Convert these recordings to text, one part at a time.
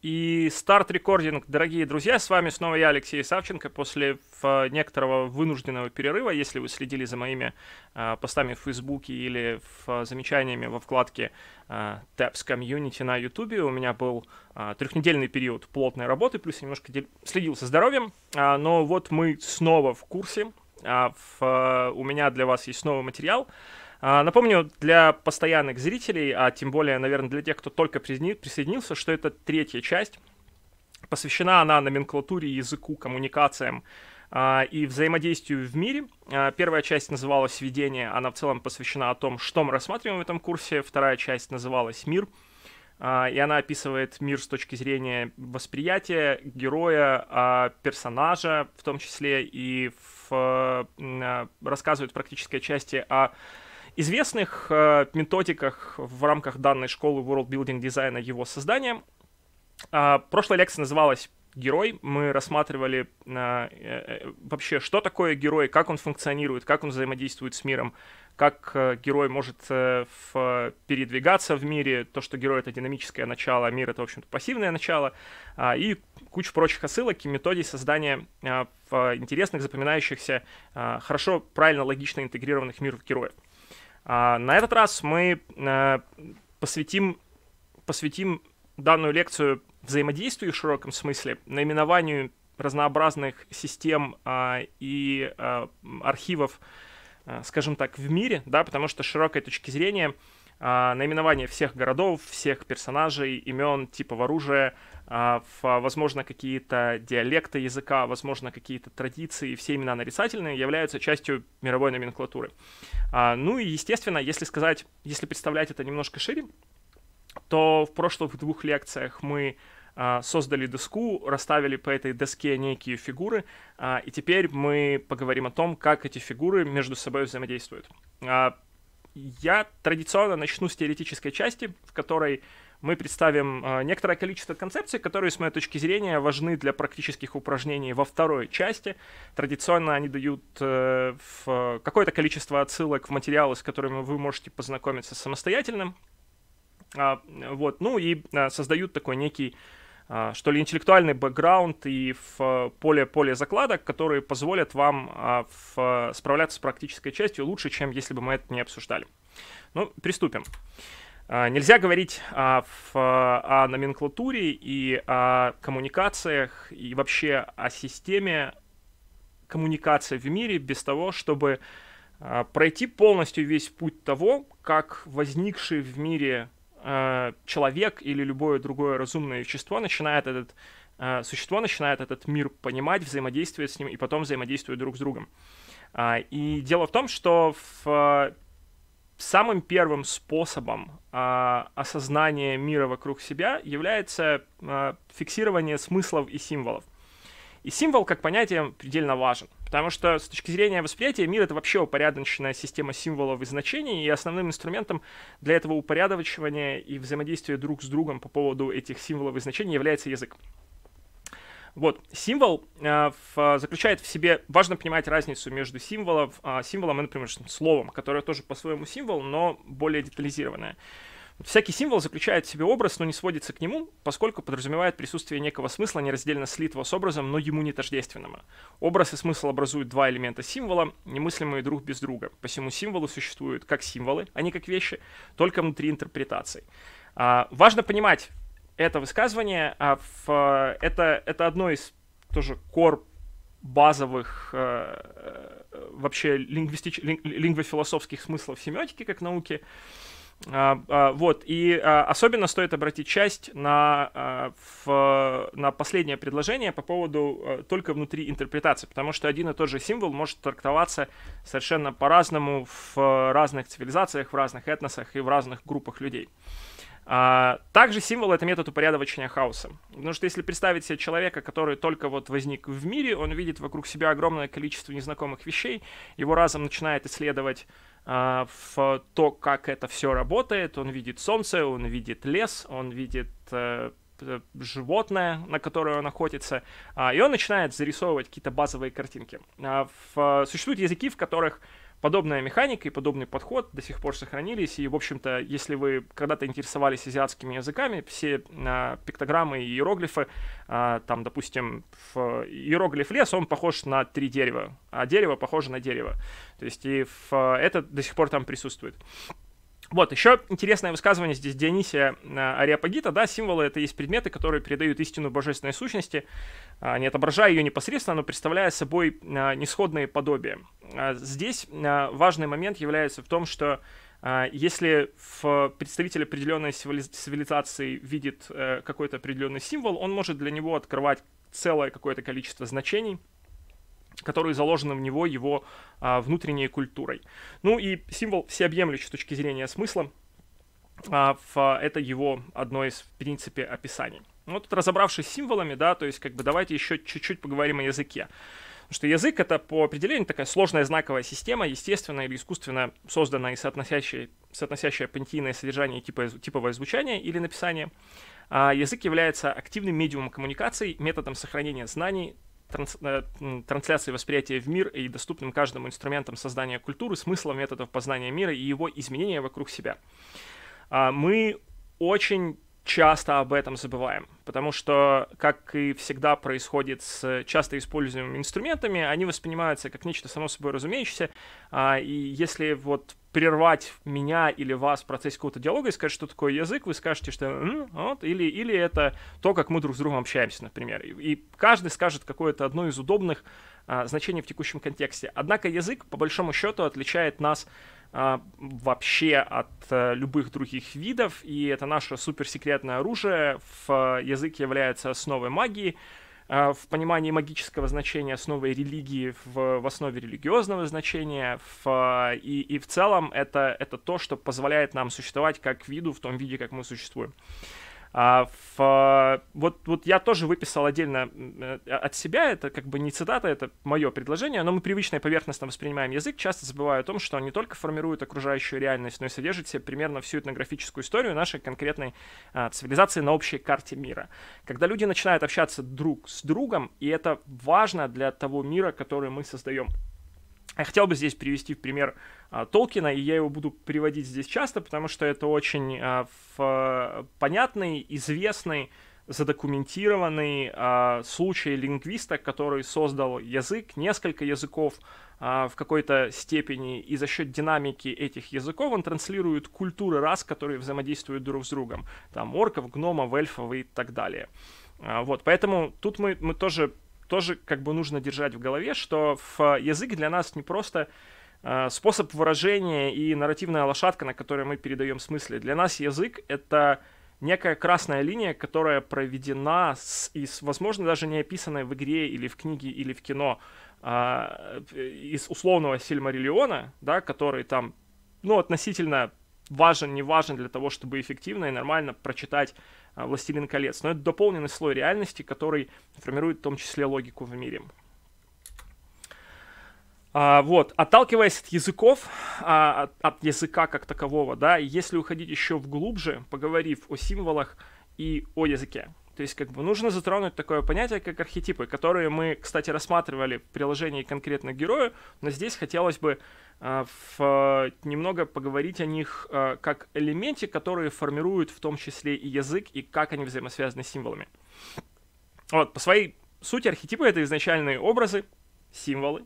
И старт рекординг, дорогие друзья, с вами снова я, Алексей Савченко, после э, некоторого вынужденного перерыва, если вы следили за моими э, постами в Фейсбуке или в, э, замечаниями во вкладке э, Tabs Community на Ютубе, у меня был э, трехнедельный период плотной работы, плюс я немножко дел... следил со здоровьем, э, но вот мы снова в курсе, э, в, э, у меня для вас есть новый материал, э, а, напомню, для постоянных зрителей, а тем более, наверное, для тех, кто только присоединился, что это третья часть. Посвящена она номенклатуре, языку, коммуникациям а, и взаимодействию в мире. А, первая часть называлась «Видение», она в целом посвящена о том, что мы рассматриваем в этом курсе. Вторая часть называлась «Мир», и она описывает мир с точки зрения восприятия героя, персонажа в том числе, и в, рассказывает практической части о известных э, методиках в рамках данной школы World Building дизайна его создания. Э, прошлая лекция называлась герой. Мы рассматривали э, э, э, вообще, что такое герой, как он функционирует, как он взаимодействует с миром, как э, герой может э, в, передвигаться в мире, то, что герой — это динамическое начало, а мир — это, в общем-то, пассивное начало, э, и кучу прочих ссылок и методий создания э, в, интересных, запоминающихся, э, хорошо, правильно, логично интегрированных миров героев. А, на этот раз мы э, посвятим, посвятим данную лекцию взаимодействию в широком смысле, наименованию разнообразных систем а, и э, архивов, э, скажем так, в мире, да, потому что с широкой точки зрения а, наименование всех городов, всех персонажей, имен, типов оружия, в, а, возможно, какие-то диалекты языка, возможно, какие-то традиции, все имена нарицательные являются частью мировой номенклатуры. А, ну и, естественно, если сказать, если представлять это немножко шире, то в прошлых двух лекциях мы а, создали доску, расставили по этой доске некие фигуры, и теперь мы поговорим о том, как эти фигуры между собой взаимодействуют. Я традиционно начну с теоретической части, в которой мы представим э, некоторое количество концепций, которые, с моей точки зрения, важны для практических упражнений во второй части. Традиционно они дают э, э, какое-то количество отсылок в материалы, с которыми вы можете познакомиться самостоятельно. А, вот, ну и создают такой некий а, что ли, интеллектуальный бэкграунд и в э, поле, поле закладок, которые позволят вам а, в, э, справляться с практической частью лучше, чем если бы мы это не обсуждали. Ну, приступим. А, нельзя говорить а, в, о номенклатуре и о коммуникациях и вообще о системе коммуникации в мире без того, чтобы а, пройти полностью весь путь того, как возникшие в мире Э, человек или любое другое разумное вещество начинает этот э, существо начинает этот мир понимать, взаимодействует с ним и потом взаимодействует друг с другом. А, и дело в том, что в, э, самым первым способом а, осознания мира вокруг себя является фиксирование смыслов и символов. И символ как понятие предельно важен. Потому что с точки зрения восприятия мир — это вообще упорядоченная система символов и значений, и основным инструментом для этого упорядочивания и взаимодействия друг с другом по поводу этих символов и значений является язык. Вот, символ э, в, заключает в себе, важно понимать разницу между символов, э, символом и, например, словом, которое тоже по-своему символ, но более детализированное. Всякий символ заключает в себе образ, но не сводится к нему, поскольку подразумевает присутствие некого смысла, нераздельно слитого с образом, но ему не тождественного. Образ и смысл образуют два элемента символа, немыслимые друг без друга. Посему символы существуют как символы, а не как вещи, только внутри интерпретаций. А, важно понимать это высказывание, а в, это, это одно из тоже кор базовых э, э вообще лингвистич, лингвофилософских смыслов семиотики как науки. Э, а, а, вот, и а, особенно стоит обратить часть на, в, на последнее предложение по поводу э, только внутри интерпретации, потому что один и тот же символ может трактоваться совершенно по-разному в э, разных цивилизациях, в разных этносах и в разных группах людей. А, также символ — это метод упорядочения хаоса. Потому что если представить себе человека, который только вот возник в мире, он видит вокруг себя огромное количество незнакомых вещей, его разом начинает исследовать а, в то, как это все работает. Он видит солнце, он видит лес, он видит э, э, животное, на которое он охотится, а, и он начинает зарисовывать какие-то базовые картинки. Существуют языки, в которых Подобная механика и подобный подход до сих пор сохранились, и, в общем-то, если вы когда-то интересовались азиатскими языками, все э, пиктограммы и иероглифы, э, там, допустим, в иероглиф лес, он похож на три дерева, а дерево похоже на дерево. То есть и в, это до сих пор там присутствует. Вот, еще интересное высказывание здесь Дионисия э, Ариапагита, да, символы — это есть предметы, которые передают истину божественной сущности, а, не отображая ее непосредственно, но представляя собой э, несходные подобия. А здесь э, важный момент является в том, что если представитель определенной цивилизации видит какой-то определенный символ, он может для него открывать целое какое-то количество значений — которые заложены в него его а, внутренней культурой. Ну и символ всеобъемлющий с точки зрения смысла, а, в, это его одно из, в принципе, описаний. Ну тут разобравшись с символами, да, то есть как бы давайте еще чуть-чуть поговорим о языке. Потому что язык — это по определению такая сложная знаковая система, естественно или искусственно созданная и соотносящая, соотносящая понятийное содержание и типа, типовое звучание или написание. А язык является активным медиумом коммуникации, методом сохранения знаний, транс, э, трансляции восприятия в мир и доступным каждому инструментом создания культуры, смысла методов познания мира и его изменения вокруг себя. Э, мы очень часто об этом забываем, потому что, как и всегда происходит с часто используемыми инструментами, они воспринимаются как нечто само собой разумеющееся, а, и если вот прервать меня или вас в процессе какого-то диалога и сказать, что такое язык, вы скажете, что вот, или, или это то, как мы друг с другом общаемся, например. И, и каждый скажет какое-то одно из удобных а, значений в текущем контексте. Однако язык, по большому счету, отличает нас а, вообще от а, любых других видов, и это наше суперсекретное оружие. В, а, язык является основой магии. А, в понимании магического значения основой религии, в, в основе религиозного значения, в, а, и, и в целом это, это то, что позволяет нам существовать как виду в том виде, как мы существуем. А в, а, вот, вот я тоже выписал отдельно э, от себя, это как бы не цитата, это мое предложение, но мы привычно и поверхностно воспринимаем язык, часто забывая о том, что он не только формирует окружающую реальность, но и содержит себе примерно всю этнографическую историю нашей конкретной а, цивилизации на общей карте мира. Когда люди начинают общаться друг с другом, и это важно для того мира, который мы создаем а я хотел бы здесь привести в пример а, Толкина, и я его буду приводить здесь часто, потому что это очень а, в, а, понятный, известный, задокументированный а, случай лингвиста, который создал язык, несколько языков а, в какой-то степени, и за счет динамики этих языков он транслирует культуры рас, которые взаимодействуют друг с другом, там орков, гномов, эльфов и так далее. А, вот, поэтому тут мы, мы тоже тоже как бы нужно держать в голове, что в язык для нас не просто а, способ выражения и нарративная лошадка, на которой мы передаем смысле. Для нас язык — это некая красная линия, которая проведена с, и, возможно, даже не описанная в игре или в книге или в кино а, э, из условного Сильмариллиона, да, который там, ну, относительно важен, не важен для того, чтобы эффективно и нормально прочитать а, «Властелин колец». Но это дополненный слой реальности, который формирует в том числе логику в мире. А, вот, отталкиваясь от языков, а, от, от языка как такового, да, если уходить еще вглубже, поговорив о символах и о языке. То есть, как бы, нужно затронуть такое понятие, как архетипы, которые мы, кстати, рассматривали в приложении конкретно к герою, но здесь хотелось бы э, а, в, а, немного поговорить о них э, как элементе, которые формируют в том числе и язык, и как они взаимосвязаны с символами. Вот, по своей сути архетипы — это изначальные образы, символы,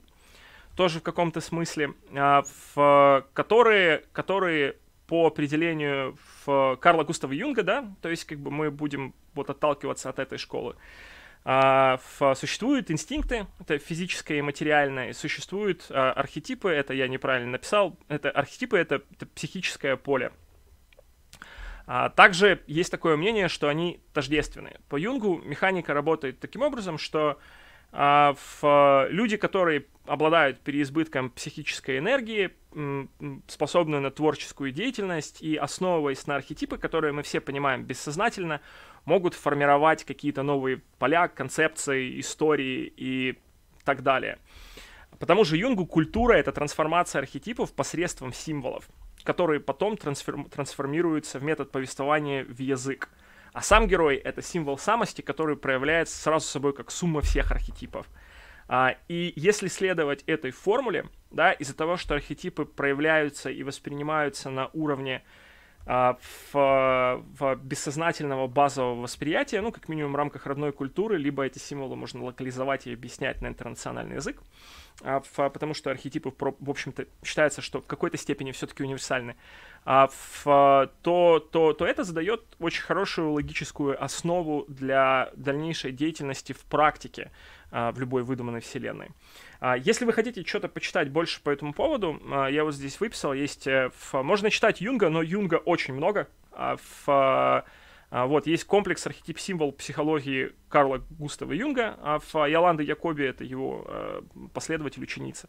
тоже в каком-то смысле, э, в, которые, которые по определению в Карла Густава Юнга, да, то есть как бы мы будем вот отталкиваться от этой школы. А, в, существуют инстинкты, это физическое и материальное, существуют а, архетипы, это я неправильно написал, это архетипы, это, это психическое поле. А, также есть такое мнение, что они тождественны. По Юнгу механика работает таким образом, что а, в, люди, которые обладают переизбытком психической энергии, способны на творческую деятельность и, основываясь на архетипы, которые мы все понимаем бессознательно, могут формировать какие-то новые поля, концепции, истории и так далее. Потому же Юнгу культура — это трансформация архетипов посредством символов, которые потом трансфер... трансформируются в метод повествования в язык. А сам герой — это символ самости, который проявляется сразу собой как сумма всех архетипов. А, и если следовать этой формуле, да, из-за того, что архетипы проявляются и воспринимаются на уровне а, в, в бессознательного базового восприятия, ну, как минимум в рамках родной культуры, либо эти символы можно локализовать и объяснять на интернациональный язык, а, потому что архетипы, в общем-то, считается, что в какой-то степени все-таки универсальны, а, то, то, то это задает очень хорошую логическую основу для дальнейшей деятельности в практике а, в любой выдуманной вселенной. А, если вы хотите что-то почитать больше по этому поводу, а, я вот здесь выписал, есть... Э, можно читать Юнга, но Юнга очень много. В вот, есть комплекс архетип-символ психологии Карла Густава Юнга, а в Яланды Якоби это его э, последователь, ученица.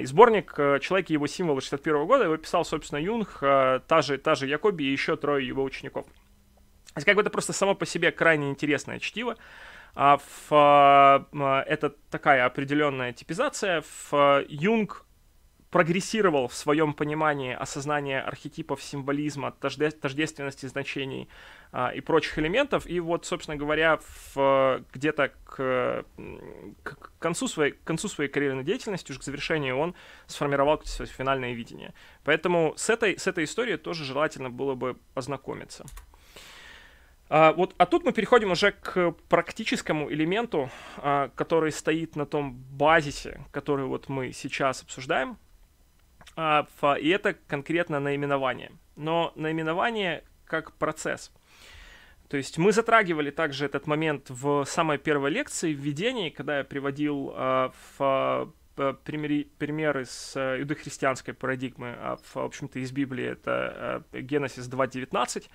И сборник э, «Человек и его символы» 61 года его писал, собственно, Юнг, та же, та же Якоби и еще трое его учеников. Это как бы это просто само по себе крайне интересное чтиво. А в, э, э, это такая определенная типизация. В, э, Юнг прогрессировал в своем понимании осознания архетипов символизма, тожде, тождественности значений а, и прочих элементов. И вот, собственно говоря, в, где-то к, к концу, своей, к концу своей карьерной деятельности, уже к завершению, он сформировал свое финальное видение. Поэтому с этой, с этой историей тоже желательно было бы ознакомиться. А, вот, а тут мы переходим уже к практическому элементу, а, который стоит на том базисе, который вот мы сейчас обсуждаем. А, и это конкретно наименование. Но наименование как процесс. То есть мы затрагивали также этот момент в самой первой лекции, в введении, когда я приводил а, в, а, э, примери, примеры с а, иудохристианской парадигмы, а, в, в общем-то, из Библии это а, Генесис 2.19,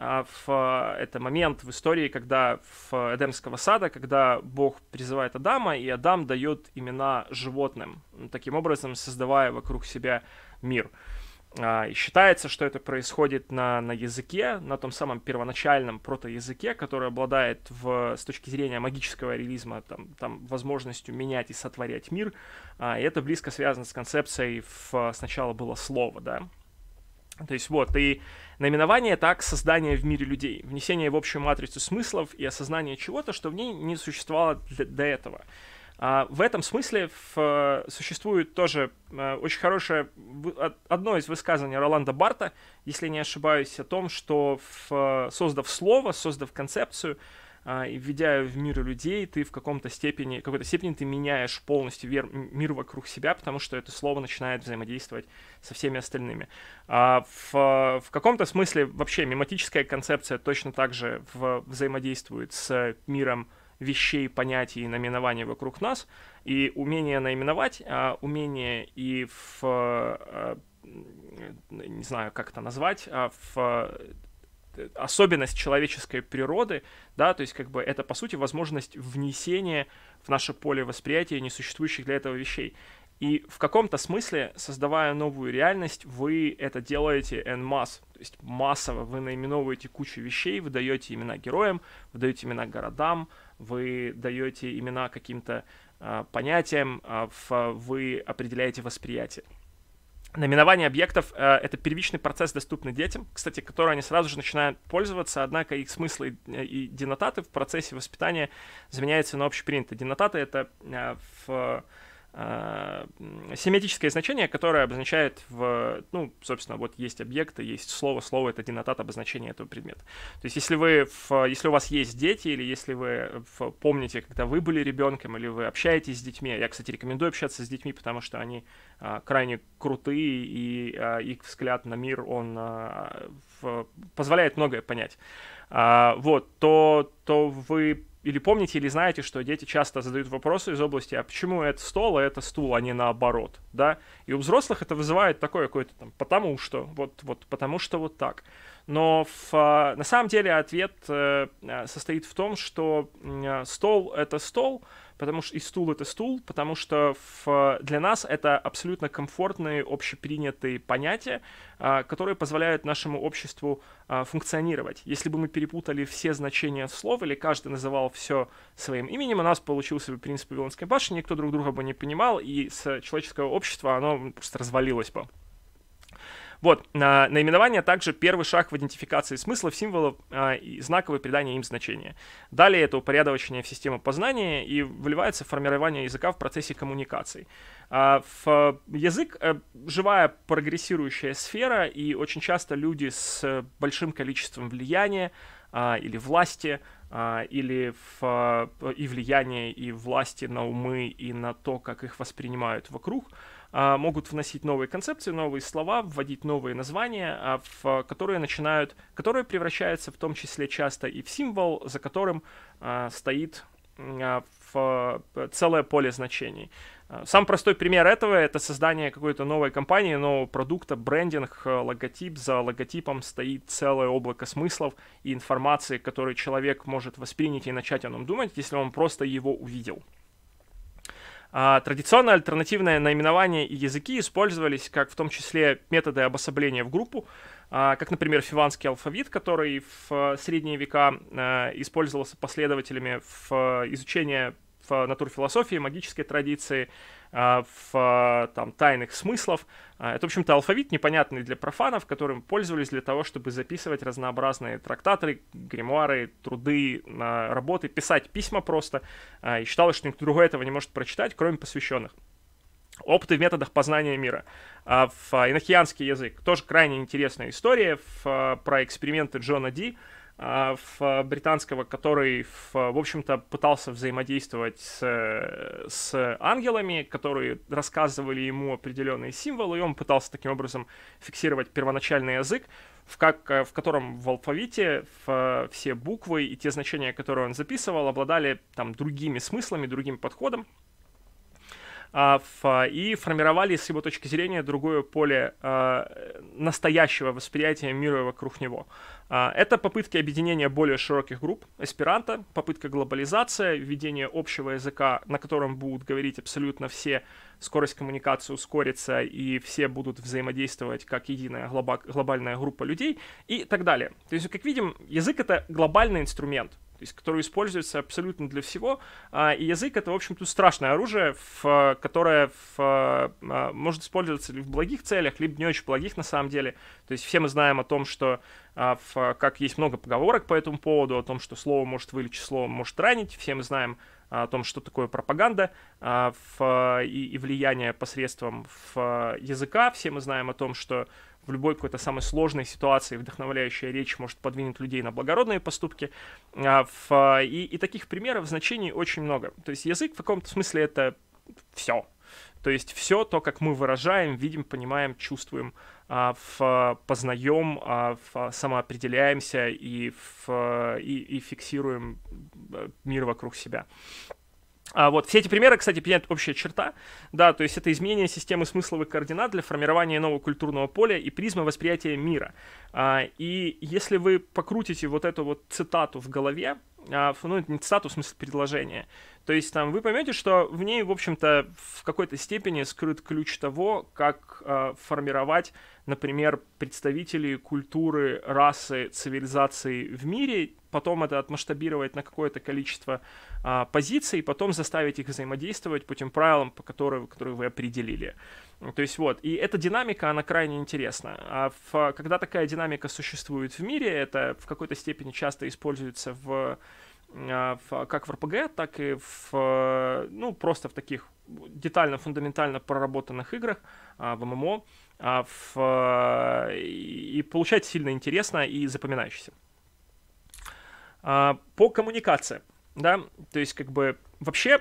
а, в а, это момент в истории, когда в Эдемского сада, когда Бог призывает Адама, и Адам дает имена животным, таким образом создавая вокруг себя мир. А, и считается, что это происходит на, на языке, на том самом первоначальном протоязыке, который обладает в, с точки зрения магического реализма там, там, возможностью менять и сотворять мир. И это близко связано с концепцией в, «сначала было слово», да. То есть вот, и Наименование — так создание в мире людей, внесение в общую матрицу смыслов и осознание чего-то, что в ней не существовало до этого. А, в этом смысле в, э, существует тоже э, очень хорошее одно из высказаний Роланда Барта, если не ошибаюсь, о том, что в, э, создав слово, создав концепцию, а, введя в мир людей, ты в каком-то степени, какой-то степени ты меняешь полностью вер, мир вокруг себя, потому что это слово начинает взаимодействовать со всеми остальными. А в, а, в каком-то смысле вообще мематическая концепция точно так же в, взаимодействует с миром вещей, понятий и наименований вокруг нас, и умение наименовать, а, умение и в не знаю, как это назвать, в особенность человеческой природы, да, то есть как бы это, по сути, возможность внесения в наше поле восприятия несуществующих для этого вещей. И в каком-то смысле, создавая новую реальность, вы это делаете en masse, то есть массово вы наименовываете кучу вещей, вы даете имена героям, вы даете имена городам, вы даете имена каким-то а, понятиям, а, вы определяете восприятие. Наименование объектов э, — это первичный процесс, доступный детям, кстати, который они сразу же начинают пользоваться, однако их смыслы и, э, и денотаты в процессе воспитания заменяются на общепринятые. Денотаты — это э, в а, семиотическое значение, которое обозначает в, ну, собственно, вот есть объекты, есть слово, слово — это денотат обозначения этого предмета. То есть если вы, в, если у вас есть дети, или если вы в, помните, когда вы были ребенком, или вы общаетесь с детьми, я, кстати, рекомендую общаться с детьми, потому что они а, крайне крутые, и а, их взгляд на мир, он а, в, позволяет многое понять. А, вот, то, то вы или помните, или знаете, что дети часто задают вопросы из области, а почему это стол, а это стул, а не наоборот, да? И у взрослых это вызывает такое какое-то там, потому что, вот, вот, потому что вот так. Но в, а, на самом деле ответ э, э, состоит в том, что э, стол — это стол — потому что и стул — это стул, потому что в, для нас это абсолютно комфортные, общепринятые понятия, а, которые позволяют нашему обществу а, функционировать. Если бы мы перепутали все значения слов или каждый называл все своим именем, у нас получился бы принцип Вавилонской башни, никто друг друга бы не понимал, и с человеческого общества оно просто развалилось бы. Вот, а, наименование также первый шаг в идентификации смыслов, символов а, и знаковое придание им значения. Далее это упорядочение в систему познания и вливается в формирование языка в процессе коммуникации. А, в, э, язык а, живая прогрессирующая сфера, и очень часто люди с э, большим количеством влияния а, или власти а, или в, и влияние, и власти на умы, и на то, как их воспринимают вокруг – а, могут вносить новые концепции, новые слова, вводить новые названия, а, в которые начинают, которые превращаются в том числе часто и в символ, за которым а, стоит в целое поле значений. Сам простой пример этого — это создание какой-то новой компании, нового продукта, брендинг, э, логотип. За логотипом стоит целое облако смыслов и информации, которые человек может воспринять и начать о нем думать, если он просто его увидел. А, традиционно альтернативное наименование и языки использовались как в том числе методы обособления в группу, а, как, например, фиванский алфавит, который в э, средние века э, использовался последователями в э, изучении в натурфилософии, магической традиции, а, в а, там, тайных смыслов. А, это, в общем-то, алфавит, непонятный для профанов, которым пользовались для того, чтобы записывать разнообразные трактаты, гримуары, труды, работы, писать письма просто. И считалось, что никто другой этого не может прочитать, кроме посвященных. Опыты в методах познания мира. В инохианский язык тоже крайне интересная история про эксперименты Джона Ди, в а, а, британского, который, в, а, в общем-то, пытался взаимодействовать с, с ангелами, которые рассказывали ему определенные символы, и он пытался таким образом фиксировать первоначальный язык, в, как, в котором в алфавите в, все буквы и те значения, которые он записывал, обладали там другими смыслами, другим подходом. А, и формировали с его точки зрения другое поле а, настоящего восприятия мира вокруг него. А, это попытки объединения более широких групп, эсперанто, попытка глобализации, введение общего языка, на котором будут говорить абсолютно все, скорость коммуникации ускорится, и все будут взаимодействовать как единая глобальная группа людей и так далее. То есть, как видим, язык — это глобальный инструмент, то есть, который используется абсолютно для всего. А, и язык — это, в общем-то, страшное оружие, в, которое в, а, может использоваться в благих целях, либо не очень благих на самом деле. То есть все мы знаем о том, что в, а, как есть много поговорок по этому поводу, о том, что слово может вылечить, слово может ранить. Все мы знаем о том, что такое пропаганда в, и, и влияние посредством в языка. Все мы знаем о том, что в любой какой-то самой сложной ситуации вдохновляющая речь может подвинуть людей на благородные поступки. В, а, и, и таких примеров значений очень много. То есть язык в каком-то смысле это все. То есть все то, как мы выражаем, видим, понимаем, чувствуем, в, а, познаем, в, а, самоопределяемся и, в, и, и фиксируем э, мир вокруг себя. А вот все эти примеры, кстати, объединяет общая черта, да, то есть это изменение системы смысловых координат для формирования нового культурного поля и призмы восприятия мира. А, и если вы покрутите вот эту вот цитату в голове, а, ну, не цитату, в смысле предложение. То есть там вы поймете, что в ней, в общем-то, в какой-то степени скрыт ключ того, как э, формировать, например, представителей культуры, расы, цивилизации в мире, потом это отмасштабировать на какое-то количество э, позиций, потом заставить их взаимодействовать по тем правилам, по которым, которые вы определили. Ну, то есть вот, и эта динамика, она крайне интересна. А в, когда такая динамика существует в мире, это в какой-то степени часто используется в, а, в как в РПГ, так и в, ну, просто в таких детально-фундаментально проработанных играх, а, в ММО, а, в, и получается сильно интересно и запоминающееся. По коммуникации, да, то есть как бы вообще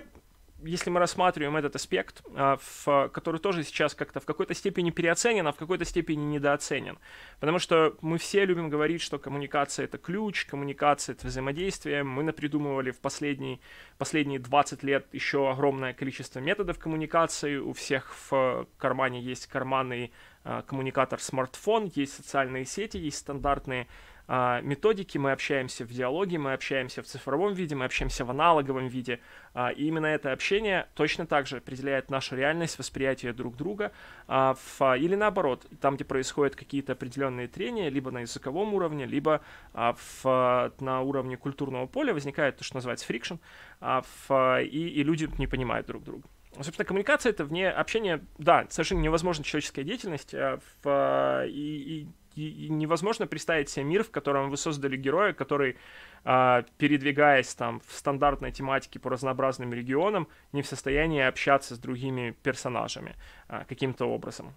если мы рассматриваем этот аспект, в, а, который тоже сейчас как-то в какой-то степени переоценен, а в какой-то степени недооценен. Потому что мы все любим говорить, что коммуникация — это ключ, коммуникация — это взаимодействие. Мы напридумывали в последние, последние 20 лет еще огромное количество методов коммуникации. У всех в кармане есть карманный а, коммуникатор смартфон, есть социальные сети, есть стандартные а, методики, мы общаемся в диалоге, мы общаемся в цифровом виде, мы общаемся в аналоговом виде. А, и именно это общение точно так же определяет нашу реальность, восприятие друг друга. в, а, или наоборот, там, где происходят какие-то определенные трения, либо на языковом уровне, либо в, на уровне культурного поля возникает то, что называется фрикшн, и, и люди не понимают друг друга. Собственно, коммуникация — это вне общения, да, совершенно невозможна человеческая деятельность, а в, и, и невозможно представить себе мир, в котором вы создали героя, который, а, передвигаясь там в стандартной тематике по разнообразным регионам, не в состоянии общаться с другими персонажами а, каким-то образом.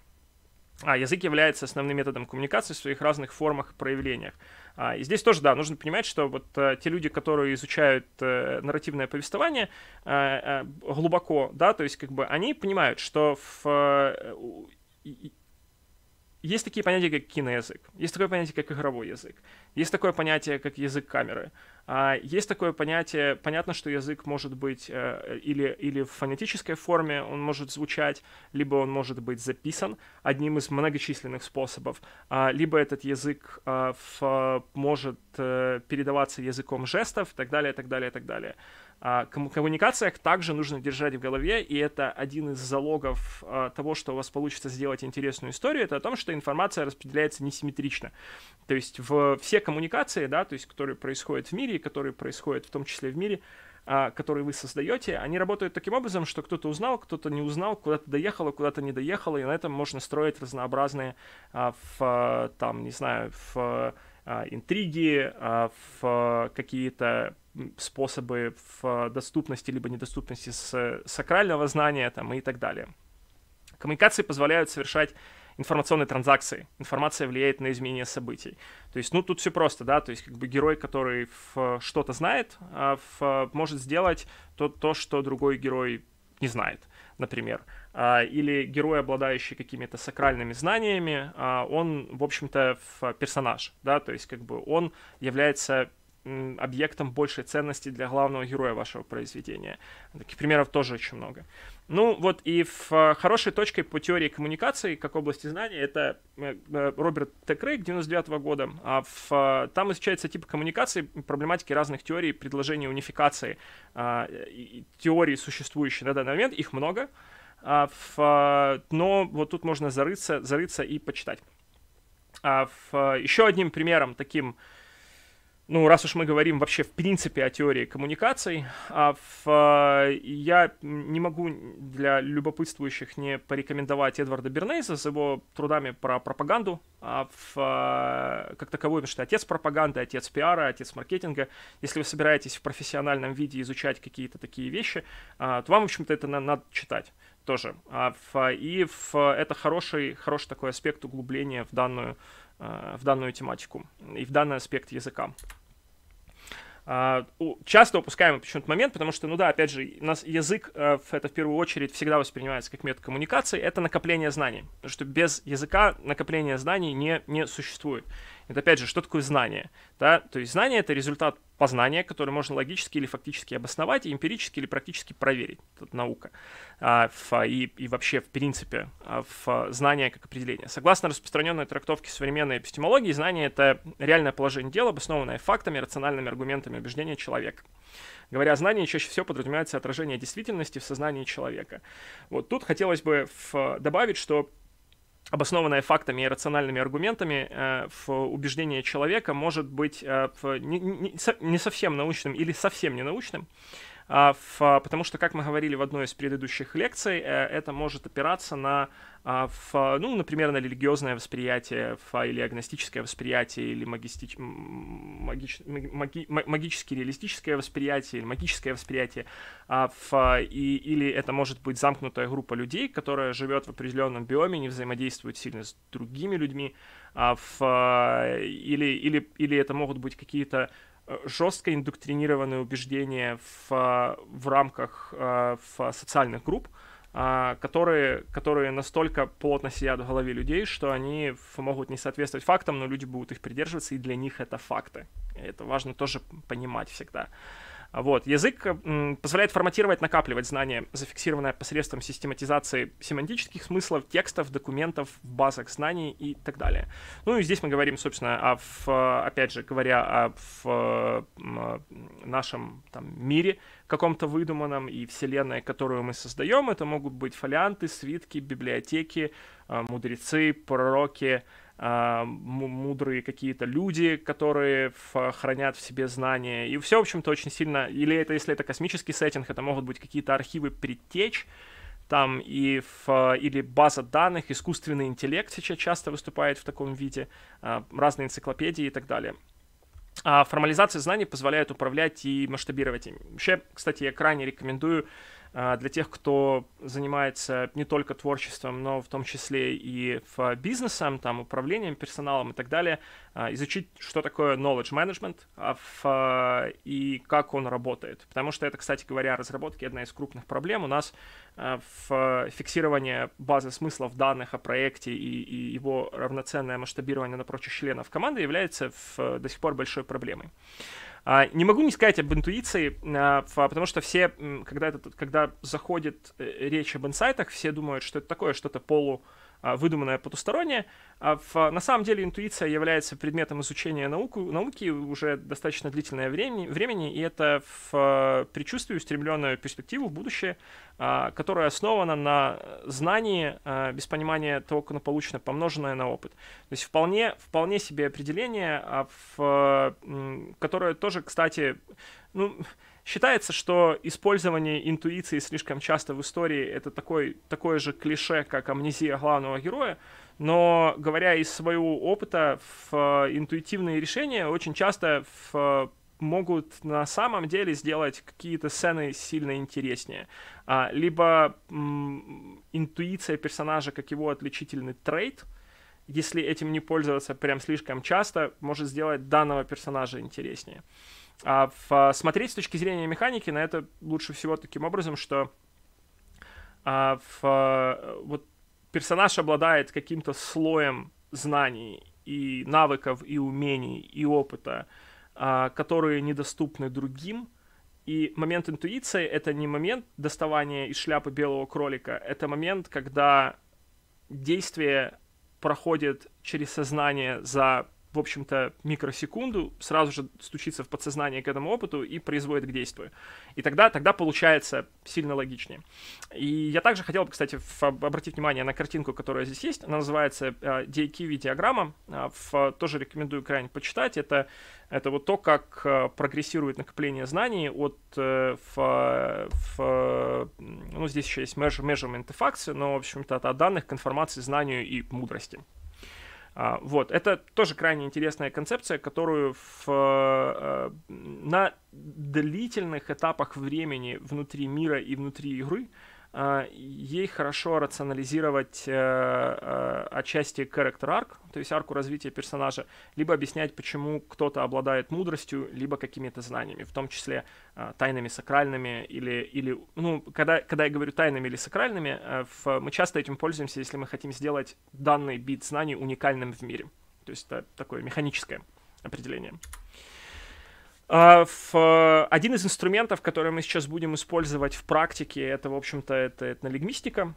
А, язык является основным методом коммуникации в своих разных формах и проявлениях. А, и здесь тоже, да, нужно понимать, что вот а, те люди, которые изучают а, нарративное повествование а, а, глубоко, да, то есть как бы они понимают, что в... А, есть такие понятия, как киноязык, есть такое понятие, как игровой язык, есть такое понятие, как язык камеры, а есть такое понятие, понятно, что язык может быть э, или, или в фонетической форме, он может звучать, либо он может быть записан одним из многочисленных способов, а, либо этот язык а, может э, передаваться языком жестов и так далее, и так далее, и так далее. А, коммуникациях также нужно держать в голове, и это один из залогов а, того, что у вас получится сделать интересную историю, это о том, что информация распределяется несимметрично. То есть в все коммуникации, да, то есть которые происходят в мире, которые происходят в том числе в мире, а, которые вы создаете, они работают таким образом, что кто-то узнал, кто-то не узнал, куда-то доехало, куда-то не доехало, и на этом можно строить разнообразные а, в, там, не знаю, в а, интриги, в а, какие-то способы в доступности либо недоступности с сакрального знания там, и так далее. Коммуникации позволяют совершать информационные транзакции. Информация влияет на изменение событий. То есть, ну, тут все просто, да, то есть, как бы герой, который что-то знает, в, а, может сделать то, то, что другой герой не знает, например. А, или герой, обладающий какими-то сакральными знаниями, а, он, в общем-то, персонаж, да, то есть как бы он является объектом большей ценности для главного героя вашего произведения. Таких примеров тоже очень много. Ну вот и в хорошей точкой по теории коммуникации, как области знания это э, э, Роберт Т. Крейг 99 -го года. А в, там изучается типы коммуникации, проблематики разных теорий, предложений унификации, а, теорий существующие на данный момент, их много. А, а, но вот тут можно зарыться, зарыться и почитать. А, Еще одним примером таким, ну, раз уж мы говорим вообще в принципе о теории коммуникаций, я не могу для любопытствующих не порекомендовать Эдварда Бернейза с его трудами про пропаганду, как таковой, потому что отец пропаганды, отец пиара, отец маркетинга. Если вы собираетесь в профессиональном виде изучать какие-то такие вещи, то вам, в общем-то, это надо читать тоже. А и в это хороший, хороший такой аспект углубления в данную, э, в данную тематику и в данный аспект языка. А, часто упускаем почему-то момент, потому что, ну да, опять же, у нас язык, э, это в первую очередь всегда воспринимается как метод коммуникации, это накопление знаний. Потому что без языка накопление знаний не, не существует. Это опять же, что такое знание? Да? То есть знание — это результат познания, которые можно логически или фактически обосновать, и эмпирически или практически проверить. Это наука. А, в, и, и вообще, в принципе, в а, знание как определение. Согласно распространенной трактовке современной эпистемологии, знание — это реальное положение дела, обоснованное фактами, рациональными аргументами убеждения человека. Говоря о знании, чаще всего подразумевается отражение действительности в сознании человека. Вот тут хотелось бы в, добавить, что обоснованная фактами и рациональными аргументами э, в убеждение человека может быть э, не, совсем научным или совсем не научным в, а, а, потому что, как мы говорили в одной из предыдущих лекций, э, это может опираться на, в, а, ну, например, на религиозное восприятие в, или агностическое восприятие, или магистич, магич, маги, магически-реалистическое восприятие, или магическое восприятие, в, и, или это может быть замкнутая группа людей, которая живет в определенном биоме, не взаимодействует сильно с другими людьми, в, или, или, или это могут быть какие-то жестко индуктринированные убеждения в, в рамках в э, социальных групп, э, которые, которые настолько плотно сидят в голове людей, что они могут не соответствовать фактам, но люди будут их придерживаться, и для них это факты. это важно тоже понимать всегда. Вот. Язык э, позволяет форматировать, накапливать знания, зафиксированное посредством систематизации семантических смыслов, текстов, документов, базок знаний и так далее. Ну и здесь мы говорим, собственно, о, опять же, говоря о в нашем там, мире, каком-то выдуманном и вселенной, которую мы создаем. Это могут быть фолианты, свитки, библиотеки, э, мудрецы, пророки, а, мудрые какие-то люди, которые хранят в себе знания. И все, в общем-то, очень сильно... Или это, если это космический сеттинг, это могут быть какие-то архивы предтеч, там и в, или база данных, искусственный интеллект сейчас часто выступает в таком виде, а, разные энциклопедии и так далее. А формализация знаний позволяет управлять и масштабировать им Вообще, кстати, я крайне рекомендую а, для тех, кто занимается не только творчеством, но в том числе и в бизнесом, там, управлением персоналом и так далее, а, изучить, что такое knowledge management а, и как он работает. Потому что это, кстати говоря, разработки одна из крупных проблем у нас в фиксировании базы смыслов данных о проекте и, и его равноценное масштабирование на прочих членов команды является в, до сих пор большой проблемой. А, не могу не сказать об интуиции, а, а потому что все, когда, это, когда заходит э, речь об инсайтах, все думают, что это такое что-то полу а, выдуманное потустороннее. А в, на самом деле интуиция является предметом изучения науку, науки уже достаточно длительное времени, времени и это в предчувствии устремленную перспективу в будущее, а, которая основана на знании, а, без понимания того, как оно получено, помноженное на опыт. То есть вполне, вполне себе определение, в, которое тоже, кстати, ну, Считается, что использование интуиции слишком часто в истории это такой, такое же клише, как амнезия главного героя, но говоря из своего опыта, в интуитивные решения очень часто в могут на самом деле сделать какие-то сцены сильно интереснее. А, либо м, интуиция персонажа как его отличительный трейд, если этим не пользоваться прям слишком часто, может сделать данного персонажа интереснее. А в, а, смотреть с точки зрения механики на это лучше всего таким образом, что а, в, а, вот персонаж обладает каким-то слоем знаний и навыков, и умений, и опыта, а, которые недоступны другим. И момент интуиции — это не момент доставания из шляпы белого кролика, это момент, когда действие проходит через сознание за в общем-то, микросекунду, сразу же стучится в подсознание к этому опыту и производит к действию. И тогда, тогда получается сильно логичнее. И я также хотел бы, кстати, обратить внимание на картинку, которая здесь есть. Она называется э, DKV-диаграмма. Тоже рекомендую крайне почитать. Это, это вот то, как э, прогрессирует накопление знаний от... В, э, в, ну, здесь еще есть measurement и но, в общем-то, от данных к информации, знанию и мудрости. А, вот, это тоже крайне интересная концепция, которую в, э, э, на длительных этапах времени внутри мира и внутри игры – а, ей хорошо рационализировать э, э, отчасти character арк, то есть арку развития персонажа, либо объяснять, почему кто-то обладает мудростью, либо какими-то знаниями, в том числе а, тайными, сакральными или... или ну, когда, когда я говорю тайными или сакральными, в, э, мы часто этим пользуемся, если мы хотим сделать данный бит знаний уникальным в мире. То есть это такое механическое определение. В, а, э, один из инструментов, который мы сейчас будем использовать в практике, это, в общем-то, это этнолингвистика.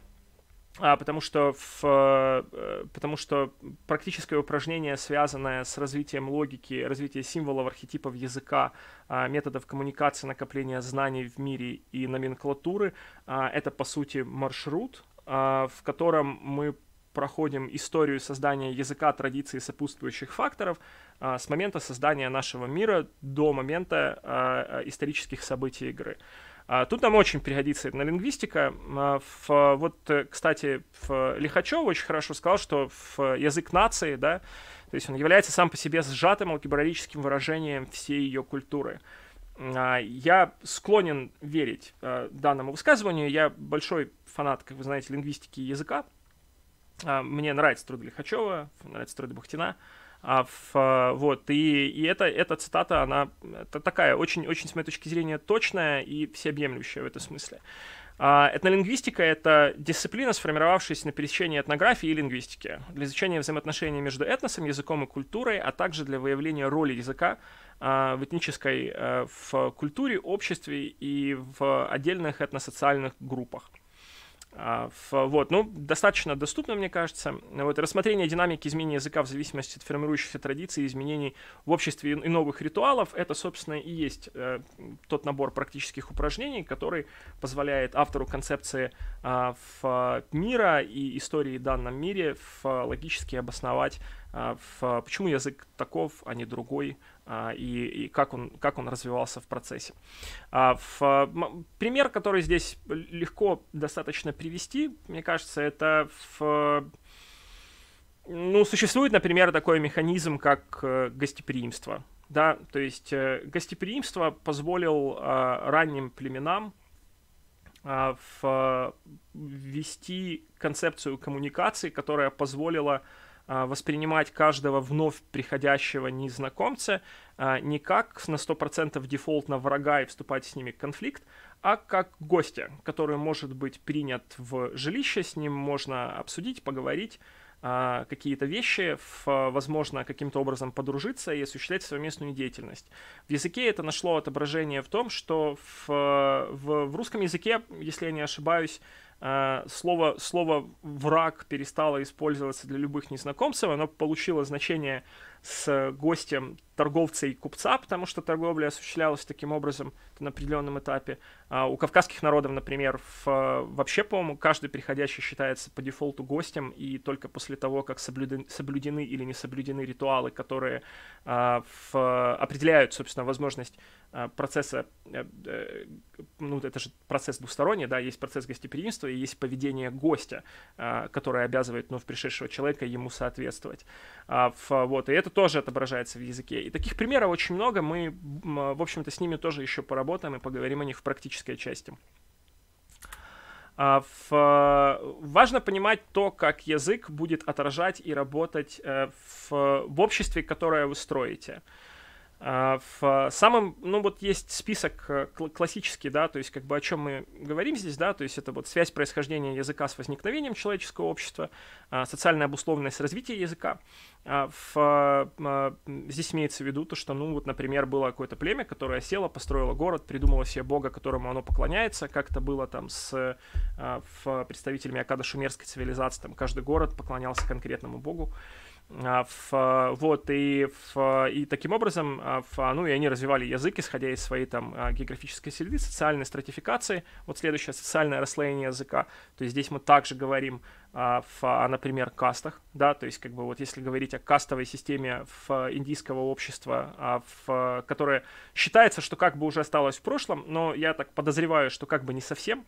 А, потому, что в, э, э, потому что практическое упражнение, связанное с развитием логики, развитием символов, архетипов языка, а, методов коммуникации, накопления знаний в мире и номенклатуры, а, это, по сути, маршрут, в котором мы проходим историю создания языка, традиции сопутствующих факторов а, с момента создания нашего мира до момента а, а, исторических событий игры. тут нам очень пригодится этнолингвистика. А, в, вот, э, кстати, в Лихачев очень хорошо сказал, что в язык нации, да, то есть он является сам по себе сжатым алгебраическим выражением всей ее культуры. Я склонен верить данному высказыванию. Я большой фанат, как вы знаете, лингвистики языка. А, мне нравится труд Лихачева, нравится труд Бахтина. А в, а, вот, и, и это, эта цитата, она это такая, очень, очень, с моей точки зрения, точная и всеобъемлющая в этом смысле. А, этнолингвистика — это дисциплина, сформировавшаяся на пересечении этнографии и лингвистики для изучения взаимоотношений между этносом, языком и культурой, а также для выявления роли языка а, в этнической а, э, в культуре, обществе и в отдельных этносоциальных группах. А, вот, ну, достаточно доступно, мне кажется. Вот, рассмотрение динамики изменения языка в зависимости от формирующихся традиций, изменений в обществе и новых ритуалов, это, собственно, и есть э, тот набор практических упражнений, который позволяет автору концепции э, а, в, мира и истории в данном мире в, логически обосновать, э, а, в, почему язык таков, а не другой, а, и, и как, он, как он развивался в процессе. А, в, а, пример, который здесь легко достаточно привести, мне кажется, это в ну, существует, например, такой механизм, как э, гостеприимство. Да, то есть э, гостеприимство позволил ранним племенам ввести концепцию коммуникации, которая позволила а, воспринимать каждого вновь приходящего незнакомца а, не как на 100% дефолт на врага и вступать с ними в конфликт, а как гостя, который может быть принят в жилище, с ним можно обсудить, поговорить, а, какие-то вещи, возможно, каким-то образом подружиться и осуществлять совместную деятельность. В языке это нашло отображение в том, что в, в, в русском языке, если я не ошибаюсь, Э, слово, слово «враг» перестало использоваться для любых незнакомцев, оно получило значение с гостем торговца и купца, потому что торговля осуществлялась таким образом на определенном этапе. А у кавказских народов, например, в, вообще, по-моему, каждый приходящий считается по дефолту гостем, и только после того, как соблюден, соблюдены или не соблюдены ритуалы, которые а, в, определяют, собственно, возможность а, процесса, э, э, ну, это же процесс двусторонний, да, есть процесс гостеприимства и есть поведение гостя, которое обязывает ну, вновь пришедшего человека ему соответствовать. вот, и это тоже отображается в языке. И таких примеров очень много. Мы, а, в общем-то, с ними тоже еще поработаем и поговорим о них в практической части. В... А, а, важно понимать то, как язык будет отражать и работать э, в, в обществе, которое вы строите. А, в а, самом, ну вот есть список э, классический, да, то есть как бы о чем мы говорим здесь, да, то есть это вот связь происхождения языка с возникновением человеческого общества, а, социальная обусловленность развития языка. В, здесь имеется в виду то, что, ну вот, например, было какое-то племя, которое село, построило город, придумало себе бога, которому оно поклоняется, как это было там с в представителями Акадо-Шумерской цивилизации, там каждый город поклонялся конкретному богу. В, а, а, вот, и, в, а, и таким образом, в, ну, и они развивали язык, исходя из своей там географической среды, социальной стратификации. Вот следующее, социальное расслоение языка. То есть здесь мы также говорим в, например, кастах, да, то есть как бы вот если говорить о кастовой системе в индийского общества, в, которая считается, что как бы уже осталось в прошлом, но я так подозреваю, что как бы не совсем,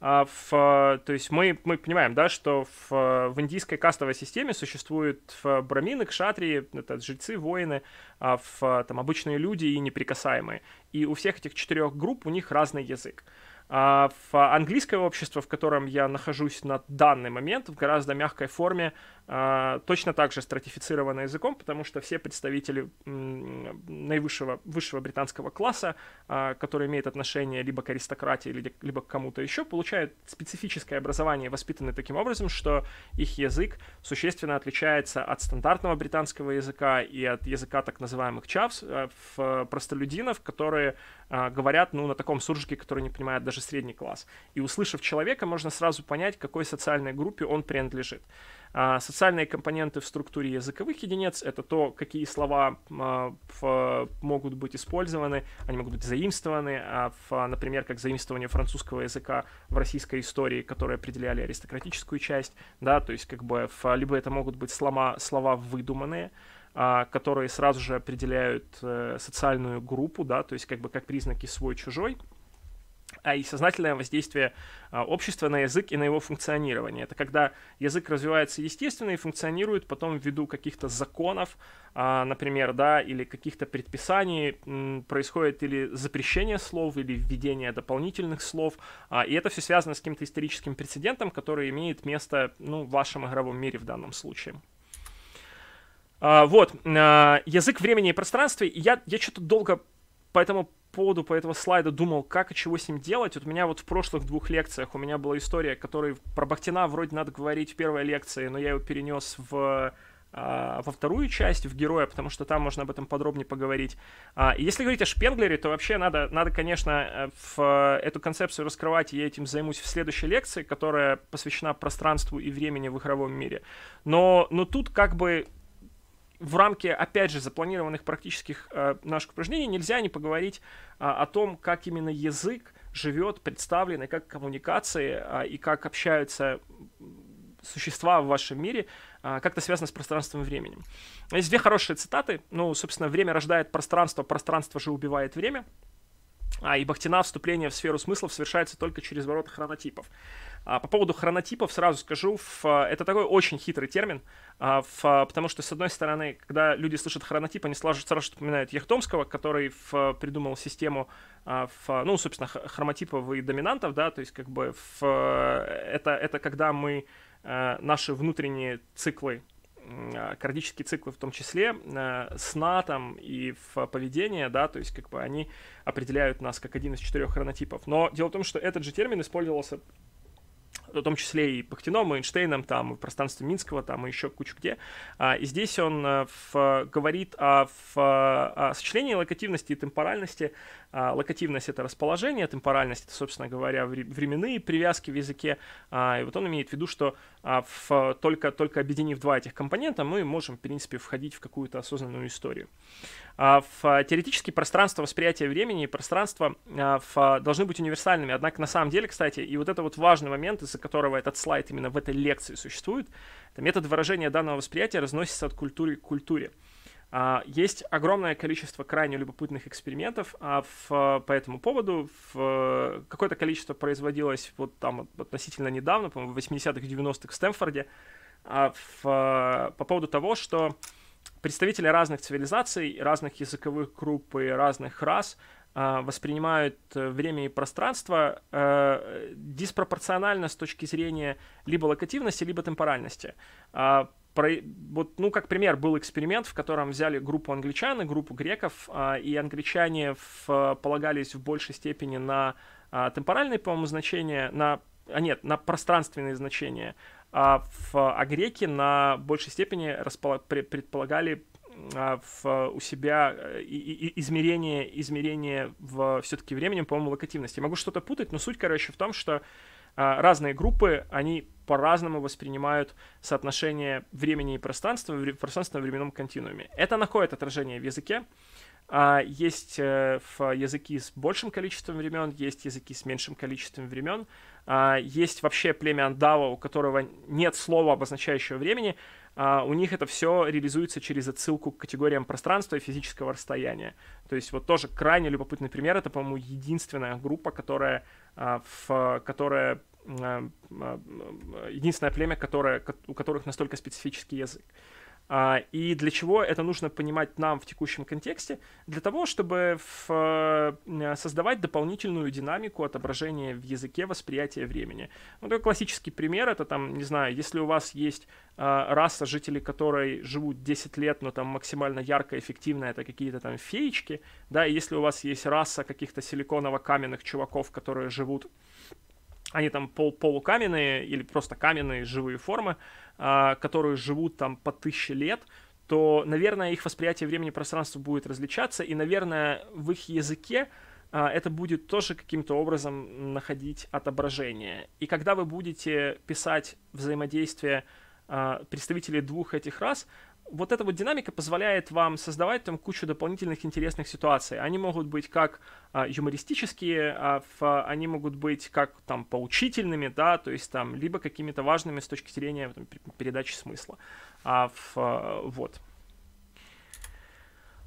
а, в, э, то есть мы, мы понимаем, да, что в, э, в индийской кастовой системе существуют э, брамины, кшатрии, это жрецы, воины, а, в, там, обычные люди и неприкасаемые. И у всех этих четырех групп у них разный язык. А в английское общество, в котором я нахожусь на данный момент, в гораздо мягкой форме а, точно так же стратифицировано языком, потому что все представители наивысшего высшего британского класса, а, который имеет отношение либо к аристократии, либо к кому-то еще, получают специфическое образование, воспитаны таким образом, что их язык существенно отличается от стандартного британского языка и от языка так называемых чавс, э, простолюдинов, которые а, говорят, ну, на таком суржике, который не понимает даже средний класс. И услышав человека, можно сразу понять, какой социальной группе он принадлежит. А социальные компоненты в структуре языковых единиц — это то, какие слова а, могут быть использованы, они могут быть заимствованы, а например, как заимствование французского языка в российской истории, которые определяли аристократическую часть, да, то есть как бы либо это могут быть слова, слова выдуманные, которые сразу же определяют э, социальную группу, да, то есть как бы как признаки свой-чужой — а и сознательное воздействие а, общества на язык и на его функционирование. Это когда язык развивается естественно и функционирует потом ввиду каких-то законов, а, например, да, или каких-то предписаний происходит или запрещение слов, или введение дополнительных слов, а, и это все связано с каким-то историческим прецедентом, который имеет место ну, в вашем игровом мире в данном случае. Вот, язык времени и пространства, я, я что-то долго по этому поводу, по этого слайда думал, как и чего с ним делать. Вот у меня вот в прошлых двух лекциях у меня была история, которой про Бахтина вроде надо говорить в первой лекции, но я его перенес в а, во вторую часть, в героя, потому что там можно об этом подробнее поговорить. А, если говорить о Шпенглере, то вообще надо, надо конечно, э, в э, эту концепцию раскрывать, и я этим займусь в следующей лекции, которая посвящена пространству и времени в игровом мире. Но, но тут как бы в рамке, опять же, запланированных практических э, наших упражнений нельзя не поговорить э, о том, как именно язык живет, представлен, и как коммуникации, э, и как общаются существа в вашем мире а, как-то связано с пространством и временем. Есть две хорошие цитаты. Ну, собственно, время рождает пространство, пространство же убивает время. А, и Бахтина вступление в сферу смыслов совершается только через ворота хронотипов. А по поводу хронотипов сразу скажу, это такой очень хитрый термин, а, потому что, с одной стороны, когда люди слышат хронотип, они сразу, сразу вспоминают Яхтомского, который придумал систему, а, ну, собственно, хроматипов и доминантов, да, то есть как бы это, это когда мы наши внутренние циклы кардические циклы в том числе, сна там и в поведение, да, то есть как бы они определяют нас как один из четырех хронотипов. Но дело в том, что этот же термин использовался в том числе и Пахтином, и Эйнштейном, там, и в пространстве Минского, там, и еще кучу где. А, и здесь он в, э, говорит о, в, о сочлении локативности и темпоральности а, локативность — это расположение, темпоральность — это, собственно говоря, временные привязки в языке. А, и вот он имеет в виду, что а, в, только, только объединив два этих компонента, мы можем, в принципе, входить в какую-то осознанную историю. В теоретически пространство восприятия времени и пространство в, должны быть универсальными. Однако, на самом деле, кстати, и вот это вот важный момент, из-за которого этот слайд именно в этой лекции существует, это метод выражения данного восприятия разносится от культуры к культуре. А, есть огромное количество крайне любопытных экспериментов а в, по этому поводу. В, какое-то количество производилось вот там относительно недавно, по-моему, в 80-х, 90-х в Стэнфорде, в, а, по поводу того, что представители разных цивилизаций, разных языковых групп и разных рас а, воспринимают э, время и пространство э, диспропорционально с точки зрения либо локативности, либо темпоральности про... вот, ну, как пример, был эксперимент, в котором взяли группу англичан и группу греков, а, и англичане в... А, полагались в большей степени на а, темпоральные, по-моему, значения, на... а нет, на пространственные значения, а, в... а греки на большей степени распол... предполагали в, у себя э, и, и, измерение, измерение в все-таки временем, по-моему, локативности. могу что-то путать, но суть, короче, в том, что а, разные группы, они по-разному воспринимают соотношение времени и пространства в пространственно-временном континууме. Это находит отражение в языке. А, есть э, в языке с большим количеством времен, есть языки с меньшим количеством времен. А, есть вообще племя Андава, у которого нет слова, обозначающего времени. У них это все реализуется через отсылку к категориям пространства и физического расстояния. То есть вот тоже крайне любопытный пример. Это, по-моему, единственная группа, которая а, в, которое а, а, единственное племя, которое, у которых настолько специфический язык. А, и для чего это нужно понимать нам в текущем контексте? Для того, чтобы в, э, создавать дополнительную динамику отображения в языке восприятия времени. Ну, такой классический пример, это там, не знаю, если у вас есть а, раса, жители которой живут 10 лет, но там максимально ярко, эффективно, это какие-то там феечки, да, и если у вас есть раса каких-то силиконово-каменных чуваков, которые живут они там пол полукаменные или просто каменные живые формы, э, которые живут там по тысяче лет, то, наверное, их восприятие времени и пространства будет различаться, и, наверное, в их языке э, это будет тоже каким-то образом находить отображение. И когда вы будете писать взаимодействие э, представителей двух этих рас, вот эта вот динамика позволяет вам создавать там кучу дополнительных интересных ситуаций. Они могут быть как а, юмористические, а, в, они могут быть как там поучительными, да, то есть там либо какими-то важными с точки зрения там, передачи смысла. А в, вот.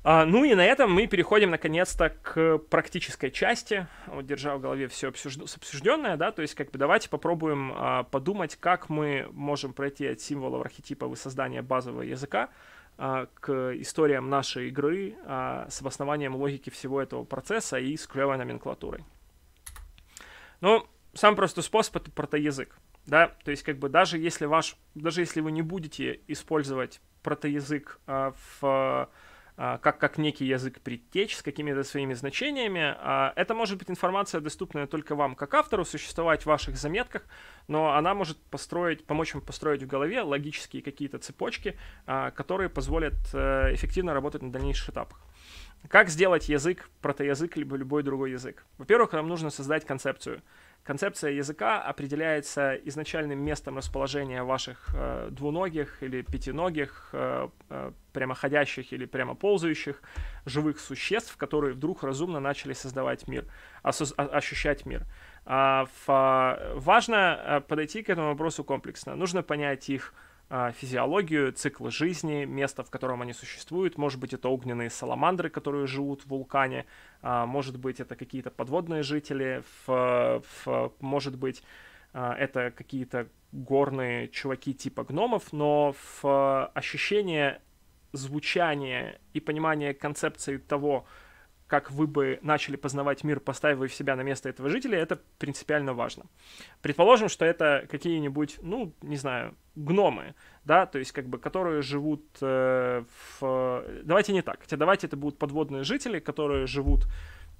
А, ну и на этом мы переходим наконец-то к практической части. Вот держа в голове все обсужд... обсужденное, да, то есть как бы давайте попробуем а, подумать, как мы можем пройти от символов архетипов и создания базового языка а, к историям нашей игры а, с обоснованием логики всего этого процесса и с клевой номенклатурой. Ну, сам простой способ это протоязык, да, то есть как бы даже если ваш, даже если вы не будете использовать протоязык а, в а, как, как некий язык предтеч с какими-то своими значениями. А, это может быть информация, доступная только вам как автору, существовать в ваших заметках, но она может построить, помочь вам построить в голове логические какие-то цепочки, а, которые позволят э, эффективно работать на дальнейших этапах. Как сделать язык, протоязык, либо любой другой язык? Во-первых, нам нужно создать концепцию. Концепция языка определяется изначальным местом расположения ваших э, двуногих или пятиногих, э, э, прямоходящих или прямо живых существ, которые вдруг разумно начали создавать мир, осу- а, ощущать мир. А, в, важно э, подойти к этому вопросу комплексно. Нужно понять их а, физиологию, цикл жизни, место, в котором они существуют. Может быть, это огненные саламандры, которые живут в вулкане. А, может быть, это какие-то подводные жители. В, в, может быть, а, это какие-то горные чуваки типа гномов. Но в ощущение звучание и понимание концепции того, как вы бы начали познавать мир, поставив себя на место этого жителя, это принципиально важно. Предположим, что это какие-нибудь, ну, не знаю, гномы, да, то есть как бы, которые живут э, в... Давайте не так, хотя давайте это будут подводные жители, которые живут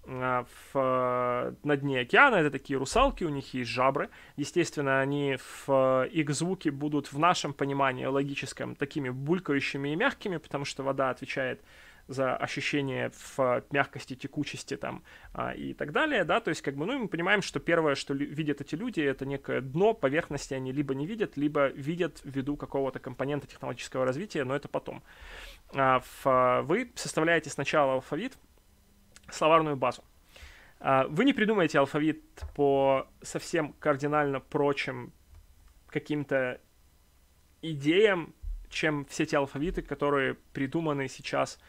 э, в, на дне океана, это такие русалки, у них есть жабры. Естественно, они в их звуки будут в нашем понимании логическом такими булькающими и мягкими, потому что вода отвечает за ощущение в э, мягкости, текучести там а, и так далее, да, то есть как бы, ну, мы понимаем, что первое, что видят эти люди, это некое дно, поверхности они либо не видят, либо видят ввиду какого-то компонента технологического развития, но это потом. А, э, вы составляете сначала алфавит, словарную базу. А, вы не придумаете алфавит по совсем кардинально прочим каким-то идеям, чем все те алфавиты, которые придуманы сейчас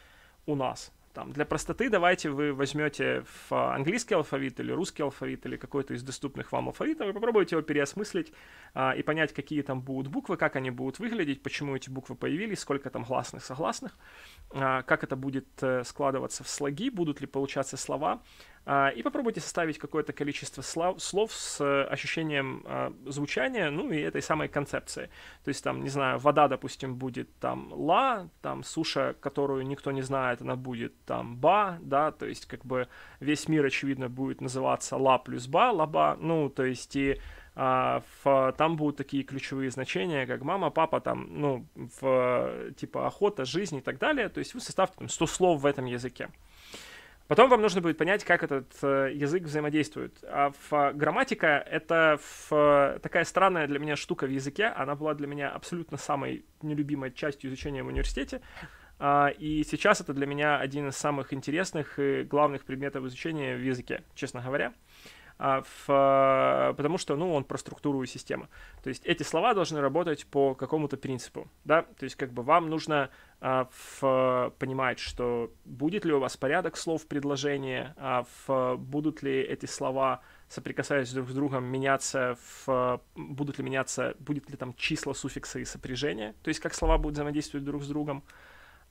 у нас. Там, для простоты давайте вы возьмете в английский алфавит или русский алфавит или какой-то из доступных вам алфавитов и попробуйте его переосмыслить а, и понять, какие там будут буквы, как они будут выглядеть, почему эти буквы появились, сколько там гласных, согласных, а, как это будет э, складываться в слоги, будут ли получаться слова. А, и попробуйте составить какое-то количество слов, слов с э, ощущением а, звучания, ну и этой самой концепции. То есть там, не знаю, вода, допустим, будет там ла, там суша, которую никто не знает, она будет там ба, да, то есть как бы весь мир, очевидно, будет называться ла плюс ба, лаба, ну, то есть и в, а, там будут такие ключевые значения, как мама, папа, там, ну, в, типа охота, жизнь и так далее. То есть вы составьте там 100 слов в этом языке. Потом вам нужно будет понять, как этот э, язык взаимодействует. А в, э, грамматика — это в, э, такая странная для меня штука в языке. Она была для меня абсолютно самой нелюбимой частью изучения в университете. А, и сейчас это для меня один из самых интересных и главных предметов изучения в языке, честно говоря. А, в, а, потому что, ну, он про структуру и систему. То есть эти слова должны работать по какому-то принципу, да, то есть как бы вам нужно а, в, понимать, что будет ли у вас порядок слов в предложении, а, в, будут ли эти слова соприкасаясь друг с другом, меняться, в, будут ли меняться, будет ли там числа, суффиксы и сопряжения, то есть как слова будут взаимодействовать друг с другом,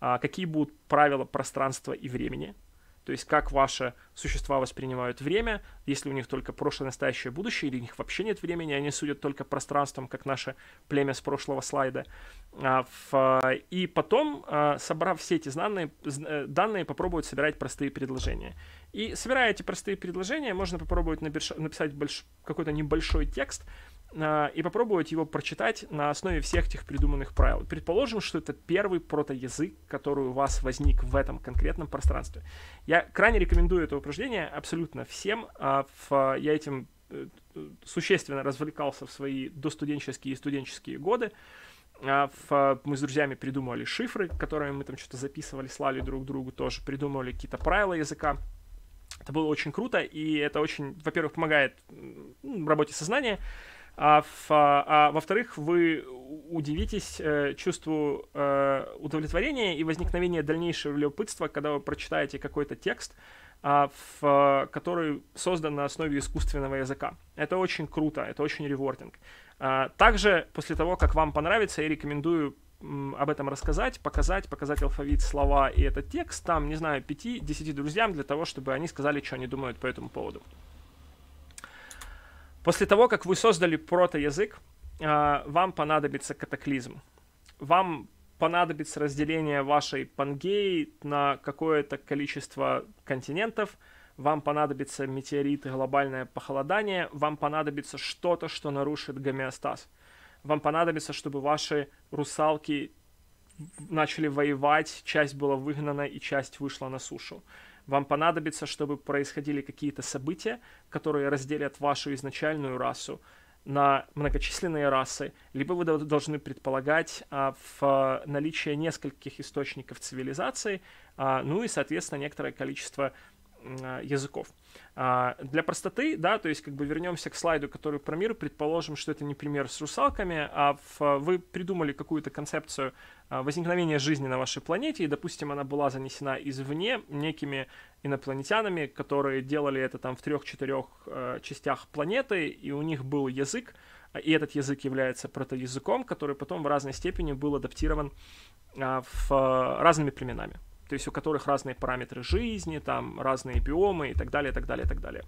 а, какие будут правила пространства и времени, то есть как ваши существа воспринимают время, если у них только прошлое, настоящее, будущее, или у них вообще нет времени, они судят только пространством, как наше племя с прошлого слайда. А, и потом, а, собрав все эти э, данные, данные попробуют собирать простые предложения. И собирая эти простые предложения, можно попробовать написать какой-то небольшой текст, а, и попробовать его прочитать на основе всех этих придуманных правил. Предположим, что это первый протоязык, который у вас возник в этом конкретном пространстве. Я крайне рекомендую это упражнение абсолютно всем. А, я этим э, существенно развлекался в свои достуденческие и студенческие годы. А, мы с друзьями придумывали шифры, которыми мы там что-то записывали, слали друг другу тоже, придумывали какие-то правила языка. Это было очень круто, и это очень, во-первых, помогает работе сознания, а, в, а, а, во-вторых, вы удивитесь э, чувству э, удовлетворения и возникновения дальнейшего любопытства, когда вы прочитаете какой-то текст, э, а, в, который создан на основе искусственного языка. Это очень круто, это очень ревортинг. Э, а, также после того, как вам понравится, я рекомендую об этом рассказать, показать, показать алфавит, слова и этот текст, там, не знаю, 5-10 друзьям для того, чтобы они сказали, что они думают по этому поводу. После того, как вы создали протоязык, а, вам понадобится катаклизм. Вам понадобится разделение вашей пангеи на какое-то количество континентов, вам понадобится метеорит и глобальное похолодание, вам понадобится что-то, что нарушит гомеостаз. Вам понадобится, чтобы ваши русалки начали воевать, часть была выгнана и часть вышла на сушу. Вам понадобится, чтобы происходили какие-то события, которые разделят вашу изначальную расу на многочисленные расы, либо вы должны предполагать а, в а, наличие нескольких источников цивилизации, а, ну и, соответственно, некоторое количество а, языков. А, для простоты, да, то есть как бы вернемся к слайду, который про мир, предположим, что это не пример с русалками, а в, а, вы придумали какую-то концепцию возникновения жизни на вашей планете, и, допустим, она была занесена извне некими инопланетянами, которые делали это там в трех-четырех частях планеты, и у них был язык, и этот язык является протоязыком, который потом в разной степени был адаптирован в разными племенами то есть у которых разные параметры жизни, там разные биомы и так далее, и так далее, и так далее.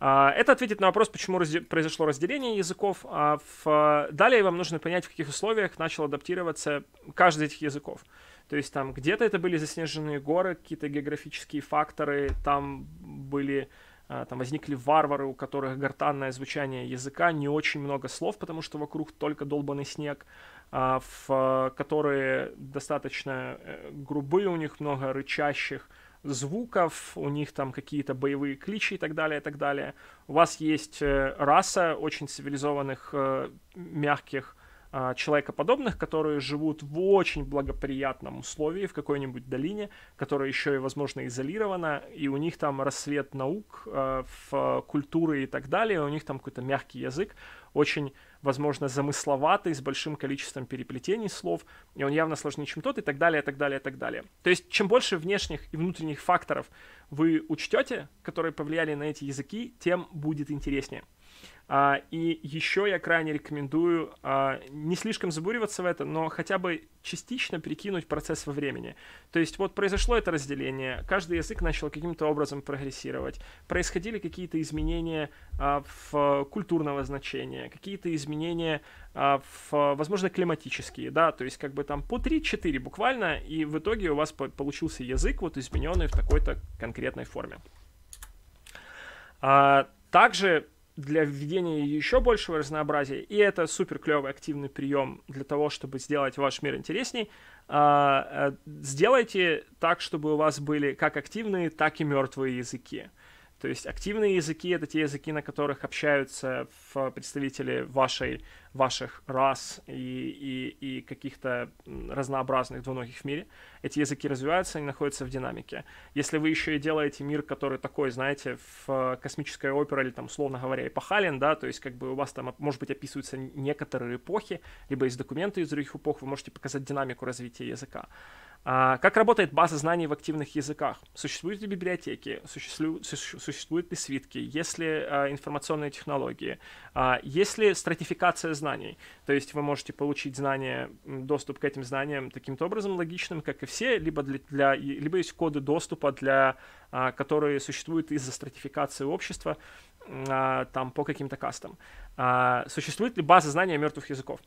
А, это ответит на вопрос, почему разде- произошло разделение языков. А в... Далее вам нужно понять, в каких условиях начал адаптироваться каждый из этих языков. То есть там где-то это были заснеженные горы, какие-то географические факторы, там были а, там возникли варвары, у которых гортанное звучание языка, не очень много слов, потому что вокруг только долбанный снег. А, в, а, которые достаточно э, грубые, у них много рычащих звуков, у них там какие-то боевые кличи и так далее, и так далее. У вас есть э, раса очень цивилизованных, э, мягких, а, человекоподобных, которые живут в очень благоприятном условии в какой-нибудь долине, которая еще и, возможно, изолирована, и у них там рассвет наук, в культуры и так далее, у них там какой-то мягкий язык, очень возможно, замысловатый, с большим количеством переплетений слов, и он явно сложнее, чем тот, и так далее, и так далее, и так далее. То есть, чем больше внешних и внутренних факторов вы учтете, которые повлияли на эти языки, тем будет интереснее. А, и еще я крайне рекомендую а, не слишком забуриваться в это, но хотя бы частично перекинуть процесс во времени. То есть вот произошло это разделение, каждый язык начал каким-то образом прогрессировать, происходили какие-то изменения а, в культурного значения, какие-то изменения, а, в, возможно, климатические, да, то есть как бы там по 3-4 буквально, и в итоге у вас по- получился язык вот измененный в такой-то конкретной форме. А, также для введения еще большего разнообразия, и это супер клевый активный прием для того, чтобы сделать ваш мир интересней, а, э, сделайте так, чтобы у вас были как активные, так и мертвые языки. То есть активные языки — это те языки, на которых общаются представители вашей, ваших рас и, и, и каких-то разнообразных двуногих в мире. Эти языки развиваются, они находятся в динамике. Если вы еще и делаете мир, который такой, знаете, в космической опере или там, условно говоря, эпохален, да, то есть как бы у вас там, может быть, описываются некоторые эпохи, либо из документы из других эпох, вы можете показать динамику развития языка. А, как работает база знаний в активных языках? Существуют ли библиотеки? Существуют, существуют ли свитки? Есть ли а, информационные технологии? А, есть ли стратификация знаний? То есть вы можете получить знания, доступ к этим знаниям таким-то образом логичным, как и все, либо, для, для, либо есть коды доступа, для, а, которые существуют из-за стратификации общества там, по каким-то кастам. существует ли база знаний мертвых языков?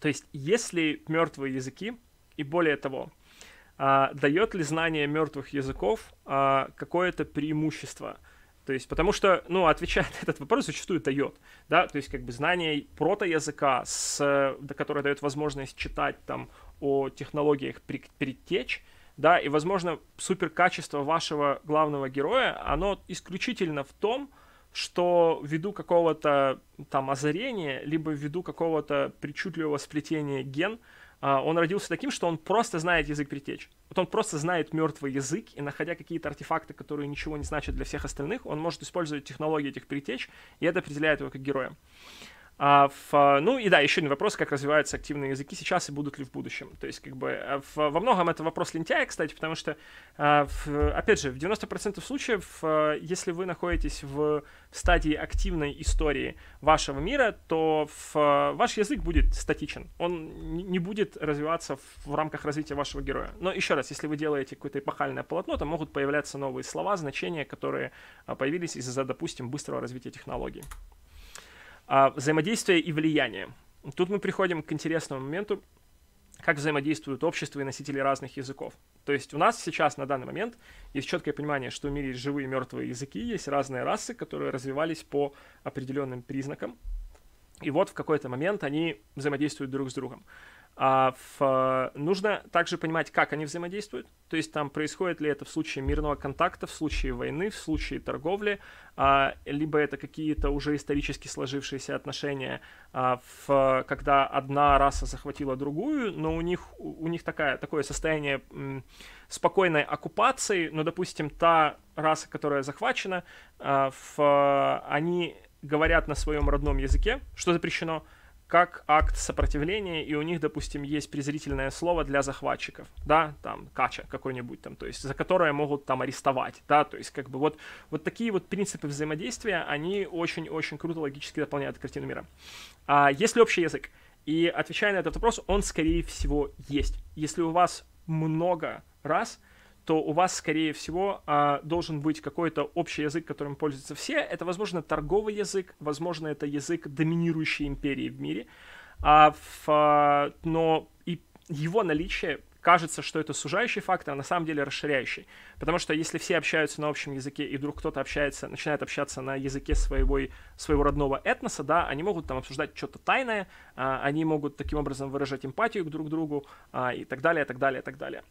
То есть, если мертвые языки и более того, а, дает ли знание мертвых языков а, какое-то преимущество? То есть, потому что, ну, отвечает на этот вопрос зачастую дает, да, то есть, как бы, знание протоязыка, с, которое дает возможность читать там о технологиях предтеч, да, и, возможно, суперкачество вашего главного героя, оно исключительно в том, что ввиду какого-то там озарения, либо ввиду какого-то причудливого сплетения ген – а, он родился таким, что он просто знает язык притеч. Вот он просто знает мертвый язык, и находя какие-то артефакты, которые ничего не значат для всех остальных, он может использовать технологии этих притеч, и это определяет его как героя. А в, ну и да, еще один вопрос, как развиваются активные языки сейчас и будут ли в будущем. То есть как бы в, э, во многом это вопрос лентяя, кстати, потому что, в, э, опять же, в 90% случаев, э, если вы находитесь в стадии активной истории вашего мира, то в, ваш язык будет статичен, он не будет развиваться в, в рамках развития вашего героя. Но еще раз, если вы делаете какое-то эпохальное полотно, то могут появляться новые слова, значения, которые появились из-за, допустим, быстрого развития технологий. А, взаимодействие и влияние. Тут мы приходим к интересному моменту, как взаимодействуют общества и носители разных языков. То есть у нас сейчас на данный момент есть четкое понимание, что в мире есть живые и мертвые языки, есть разные расы, которые развивались по определенным признакам. И вот в какой-то момент они взаимодействуют друг с другом. А в, э, нужно также понимать, как они взаимодействуют, то есть там происходит ли это в случае мирного контакта, в случае войны, в случае торговли, а, либо это какие-то уже исторически сложившиеся отношения, а, в, когда одна раса захватила другую, но у них, у них такая, такое состояние м, спокойной оккупации, но, допустим, та раса, которая захвачена, а, в, э, они говорят на своем родном языке, что запрещено, как акт сопротивления, и у них, допустим, есть презрительное слово для захватчиков, да, там, кача какой-нибудь там, то есть, за которое могут там арестовать, да, то есть, как бы вот, вот такие вот принципы взаимодействия, они очень-очень круто логически дополняют картину мира. А, есть ли общий язык? И отвечая на этот вопрос, он, скорее всего, есть. Если у вас много раз то у вас, скорее всего, а, должен быть какой-то общий язык, которым пользуются все. Это, возможно, торговый язык, возможно, это язык доминирующей империи в мире. А, а, но и его наличие кажется, что это сужающий фактор, а на самом деле расширяющий. Потому что если все общаются на общем языке, и вдруг кто-то общается, начинает общаться на языке своего, своего родного этноса, да, они могут там обсуждать что-то тайное, а, они могут таким образом выражать эмпатию к друг другу а, и так далее, так далее, так далее.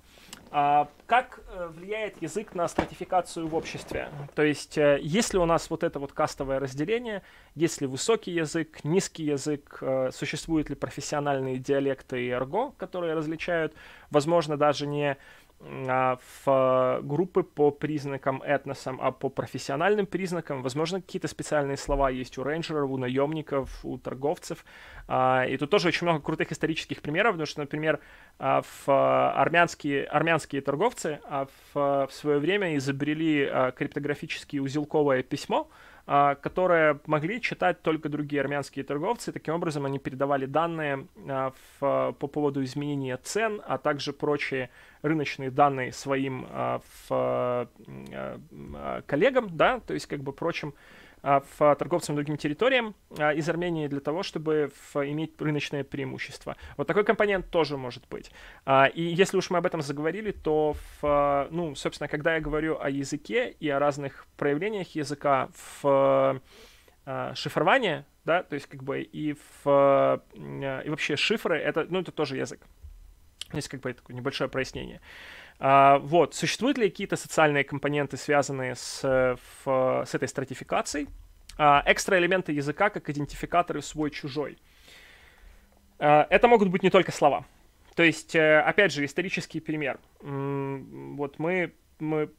А, как э, влияет язык на стратификацию в обществе? То есть, э, если у нас вот это вот кастовое разделение, если высокий язык, низкий язык, э, существуют ли профессиональные диалекты и арго, которые различают возможно, даже не а, в э, группы по признакам этносам, а по профессиональным признакам. Возможно, какие-то специальные слова есть у рейнджеров, у наемников, у торговцев. А, и тут тоже очень много крутых исторических примеров, потому что, например, а, в э, армянские, армянские торговцы э, в свое время изобрели криптографическое узелковое письмо, а, которые могли читать только другие армянские торговцы. Таким образом, они передавали данные в, а, по поводу изменения цен, а также прочие рыночные данные своим в, а, коллегам, да, то есть как бы прочим в а, а, торговцам другим территориям а, из Армении для того, чтобы иметь рыночное преимущество. Вот такой компонент тоже может быть. И если уж мы об этом заговорили, то, в, ну, собственно, когда я говорю о языке и о разных проявлениях языка в шифрование, да, то есть как бы и в и вообще шифры это, ну это тоже язык. Есть как бы такое небольшое прояснение. Uh, а, вот, существуют ли какие-то социальные компоненты, связанные с, в, э, с этой стратификацией? А, экстра элементы языка как идентификаторы свой-чужой. А, это могут быть не только слова. То есть, э, опять же, исторический пример. Вот мы, мы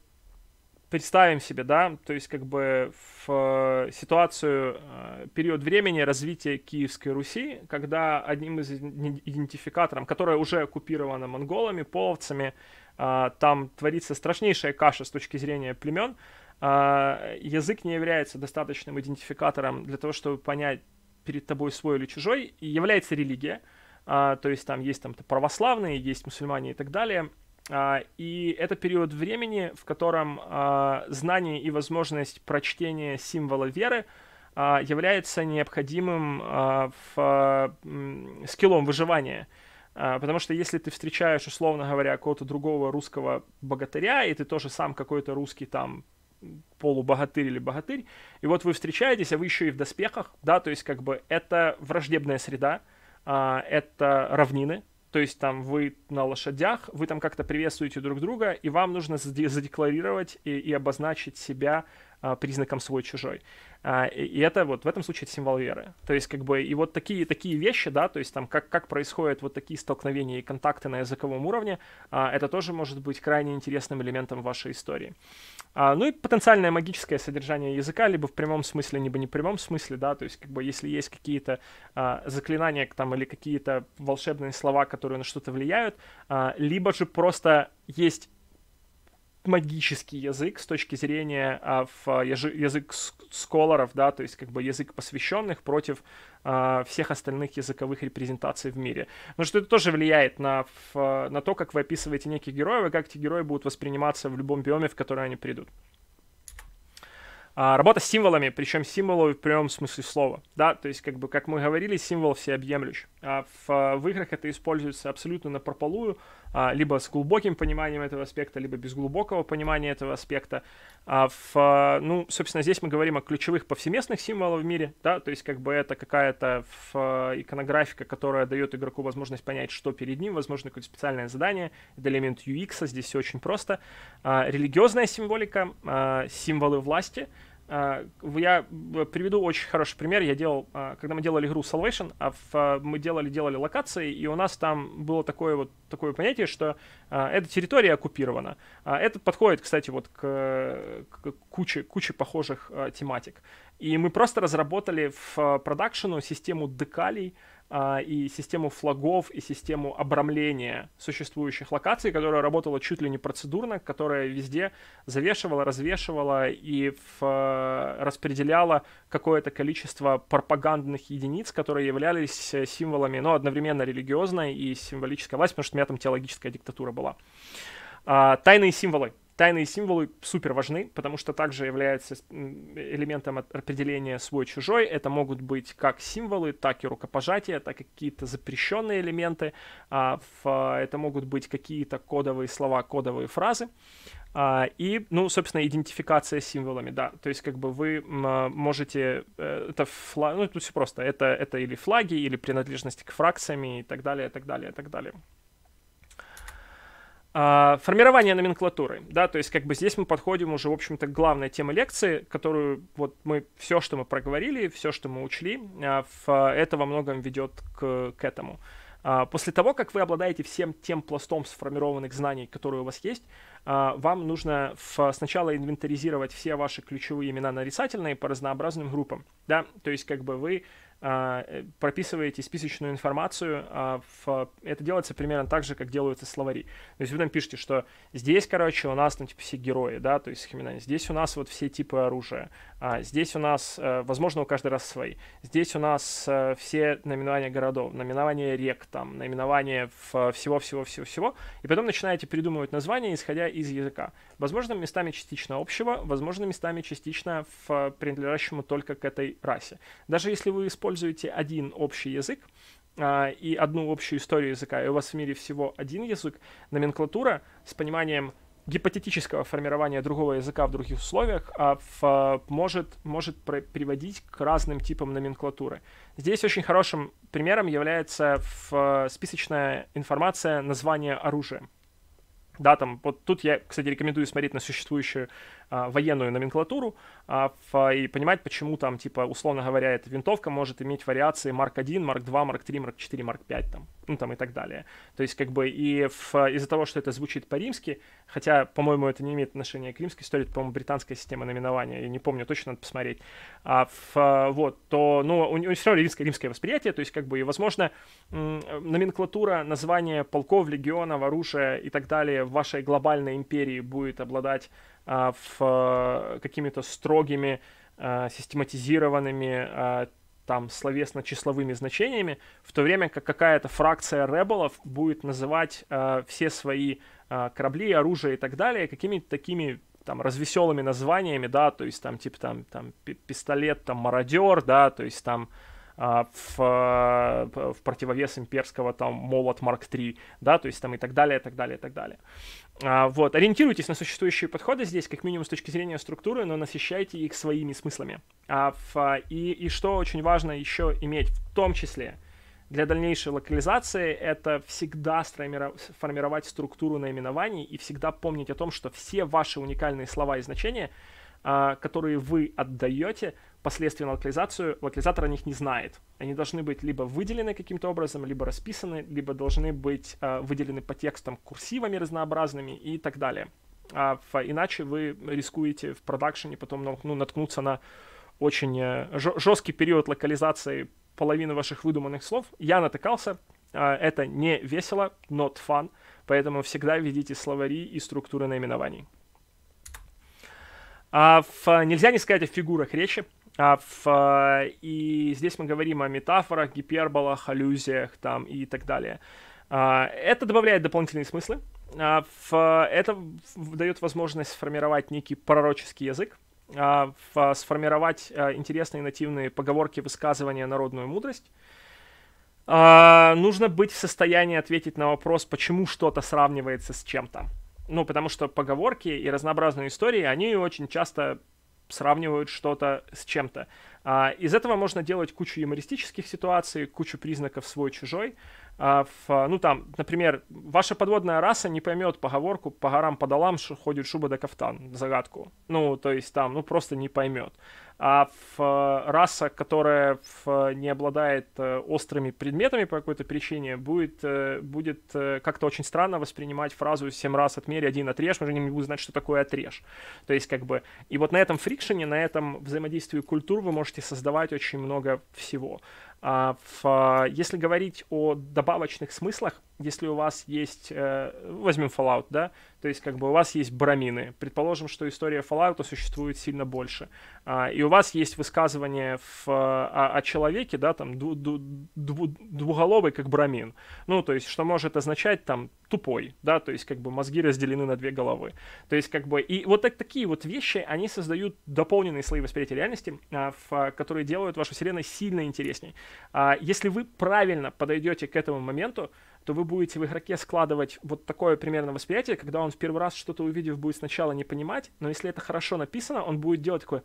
представим себе, да, то есть как бы в э, ситуацию, э, период времени развития Киевской Руси, когда одним из идентификаторов, которая уже оккупирована монголами, половцами, э, там творится страшнейшая каша с точки зрения племен, язык не является достаточным идентификатором для того, чтобы понять, перед тобой свой или чужой, является религия, то есть там есть там православные, есть мусульмане и так далее, а, и это период времени, в котором а, знание и возможность прочтения символа веры а, является необходимым в скиллом выживания. Потому что если ты встречаешь, условно говоря, какого-то другого русского богатыря, и ты тоже сам какой-то русский там полубогатырь или богатырь, и вот вы встречаетесь, а вы еще и в доспехах, да, то есть как бы это враждебная среда, это равнины, то есть там вы на лошадях, вы там как-то приветствуете друг друга, и вам нужно задекларировать и, и обозначить себя а, признаком свой-чужой. А, и, это вот в этом случае это символ веры. То есть как бы и вот такие, такие вещи, да, то есть там как, как происходят вот такие столкновения и контакты на языковом уровне, а, это тоже может быть крайне интересным элементом вашей истории. А, ну и потенциальное магическое содержание языка, либо в прямом смысле, либо не в прямом смысле, да, то есть как бы если есть какие-то а, заклинания там или какие-то волшебные слова, которые на что-то влияют, а, либо же просто есть магический язык с точки зрения а, в язы, язык сколоров, да, то есть как бы язык посвященных против а, всех остальных языковых репрезентаций в мире. Но что это тоже влияет на, в, на то, как вы описываете неких героев и как эти герои будут восприниматься в любом биоме, в который они придут. А, работа с символами, причем символы в прямом смысле слова, да, то есть, как бы, как мы говорили, символ всеобъемлющ. А в, в играх это используется абсолютно на пропалую а, либо с глубоким пониманием этого аспекта, либо без глубокого понимания этого аспекта. А в, ну, собственно, здесь мы говорим о ключевых повсеместных символах в мире, да, то есть как бы это какая-то иконографика, которая дает игроку возможность понять, что перед ним, возможно, какое-то специальное задание, это элемент UX, здесь все очень просто. А, религиозная символика, символы власти — Э, я э, приведу очень хороший пример. Я делал, э, когда мы делали игру Salvation, а мы делали, делали локации, и у нас там было такое вот такое понятие, что эта территория оккупирована. А это подходит, кстати, вот к, к куче, куче похожих тематик. И мы просто разработали в э, продакшену систему декалей, а, и систему флагов, и систему обрамления существующих локаций, которая работала чуть ли не процедурно, которая везде завешивала, развешивала и в, э, распределяла какое-то количество пропагандных единиц, которые являлись э, символами, но ну, одновременно религиозной и символической власти, потому что у меня там теологическая диктатура была. А, тайные символы Тайные символы супер важны, потому что также являются элементом определения свой-чужой. Это могут быть как символы, так и рукопожатия, так и какие-то запрещенные элементы. А, это могут быть какие-то кодовые слова, кодовые фразы. А, и, ну, собственно, идентификация символами, да. То есть, как бы вы а, можете... Э, это флаг... Ну, тут все просто. Это, это или флаги, или принадлежность к фракциям и так далее, и так далее, и так далее. А, формирование номенклатуры, да, то есть как бы здесь мы подходим уже, в общем-то, к главной теме лекции, которую вот мы, все, что мы проговорили, все, что мы учли, а, это во многом ведет к, к этому. А, после того, как вы обладаете всем тем пластом сформированных знаний, которые у вас есть, вам нужно в, сначала инвентаризировать все ваши ключевые имена нарицательные по разнообразным группам, да, то есть как бы вы а, э, прописываете списочную информацию. В... А, это делается примерно так же, как делаются словари. То есть вы там пишете, что здесь, короче, у нас там ну, типа все герои, да, то есть их имена. Здесь у нас вот все типы оружия. А, здесь у нас, э, возможно, у каждый раз свои. Здесь у нас э, все наименования городов, наименования рек, там, наименования всего-всего-всего-всего. И потом начинаете придумывать названия, исходя из языка. Возможно, местами частично общего, возможно, местами частично в принадлежащему только к этой расе. Даже если вы используете используете один общий язык э, и одну общую историю языка, и у вас в мире всего один язык, номенклатура с пониманием гипотетического формирования другого языка в других условиях а в, может, может приводить к разным типам номенклатуры. Здесь очень хорошим примером является в, списочная информация названия оружия. Да, там, вот тут я, кстати, рекомендую смотреть на существующую а, военную номенклатуру а, и понимать, почему там, типа, условно говоря, эта винтовка может иметь вариации Марк 1, Марк 2, Марк 3, Марк 4, Марк 5 там, ну там и так далее. То есть, как бы, и из-за того, что это звучит по-римски, хотя, по-моему, это не имеет отношения к римской истории, это, по-моему, британская система номинования, я не помню, точно надо посмотреть, а, в, вот, то, ну, у, у все равно римское, римское восприятие, то есть, как бы, и, возможно, номенклатура, название полков, легионов, оружия и так далее в вашей глобальной империи будет обладать а, в э, какими-то строгими, э, систематизированными э, там словесно-числовыми значениями, в то время как какая-то фракция ребелов будет называть все свои корабли, оружие и так далее какими-то такими там развеселыми названиями, да, то есть там типа там, там пистолет, там мародер, да, то есть там в, в противовес имперского там молот Марк 3, да, то есть там и так далее, и так далее, и так далее. А, вот, ориентируйтесь на существующие подходы здесь, как минимум с точки зрения структуры, но насыщайте их своими смыслами. А, а, и, и что очень важно еще иметь, в том числе для дальнейшей локализации, это всегда формировать структуру наименований и всегда помнить о том, что все ваши уникальные слова и значения — а, которые вы отдаете, последствия на локализацию, локализатор о них не знает. Они должны быть либо выделены каким-то образом, либо расписаны, либо должны быть а, выделены по текстам курсивами разнообразными и так далее. А, иначе вы рискуете в продакшене потом ну, наткнуться на очень э, жесткий период локализации половины ваших выдуманных слов. Я натыкался, а, это не весело, not fun, поэтому всегда ведите словари и структуры наименований. А в, нельзя не сказать о фигурах речи. А в, и здесь мы говорим о метафорах, гиперболах, аллюзиях там и так далее. А, это добавляет дополнительные смыслы. А, в, это дает возможность сформировать некий пророческий язык, а, в, сформировать а, интересные нативные поговорки, высказывания, народную мудрость. А, нужно быть в состоянии ответить на вопрос, почему что-то сравнивается с чем-то. Ну, потому что поговорки и разнообразные истории, они очень часто сравнивают что-то с чем-то. А, из этого можно делать кучу юмористических ситуаций, кучу признаков свой-чужой. А, ну, там, например, ваша подводная раса не поймет поговорку «по горам, по долам ходит шуба да кафтан» загадку. Ну, то есть там, ну, просто не поймет а в э, раса, которая в, э, не обладает э, острыми предметами по какой-то причине, будет, будет как-то очень странно воспринимать фразу «семь раз отмерь, один отрежь», мы же не будем знать, что такое отрежь. То есть как бы... И вот на этом фрикшене, на этом взаимодействии культур вы можете создавать очень много всего. А в, а, если говорить о добавочных смыслах, если у вас есть, э, возьмем Fallout, да, то есть как бы у вас есть брамины. Предположим, что история Fallout существует сильно больше. А, и у вас есть высказывание в, а, о, о человеке, да, там, дву, дву, двуголовый как брамин. Ну, то есть, что может означать там тупой, да, то есть как бы мозги разделены на две головы. То есть как бы, и вот так, такие вот вещи, они создают дополненные слои восприятия реальности, а, в, а, которые делают вашу вселенную сильно интересней. А, если вы правильно подойдете к этому моменту, то вы будете в игроке складывать вот такое примерно восприятие, когда он в первый раз что-то увидев будет сначала не понимать, но если это хорошо написано, он будет делать такое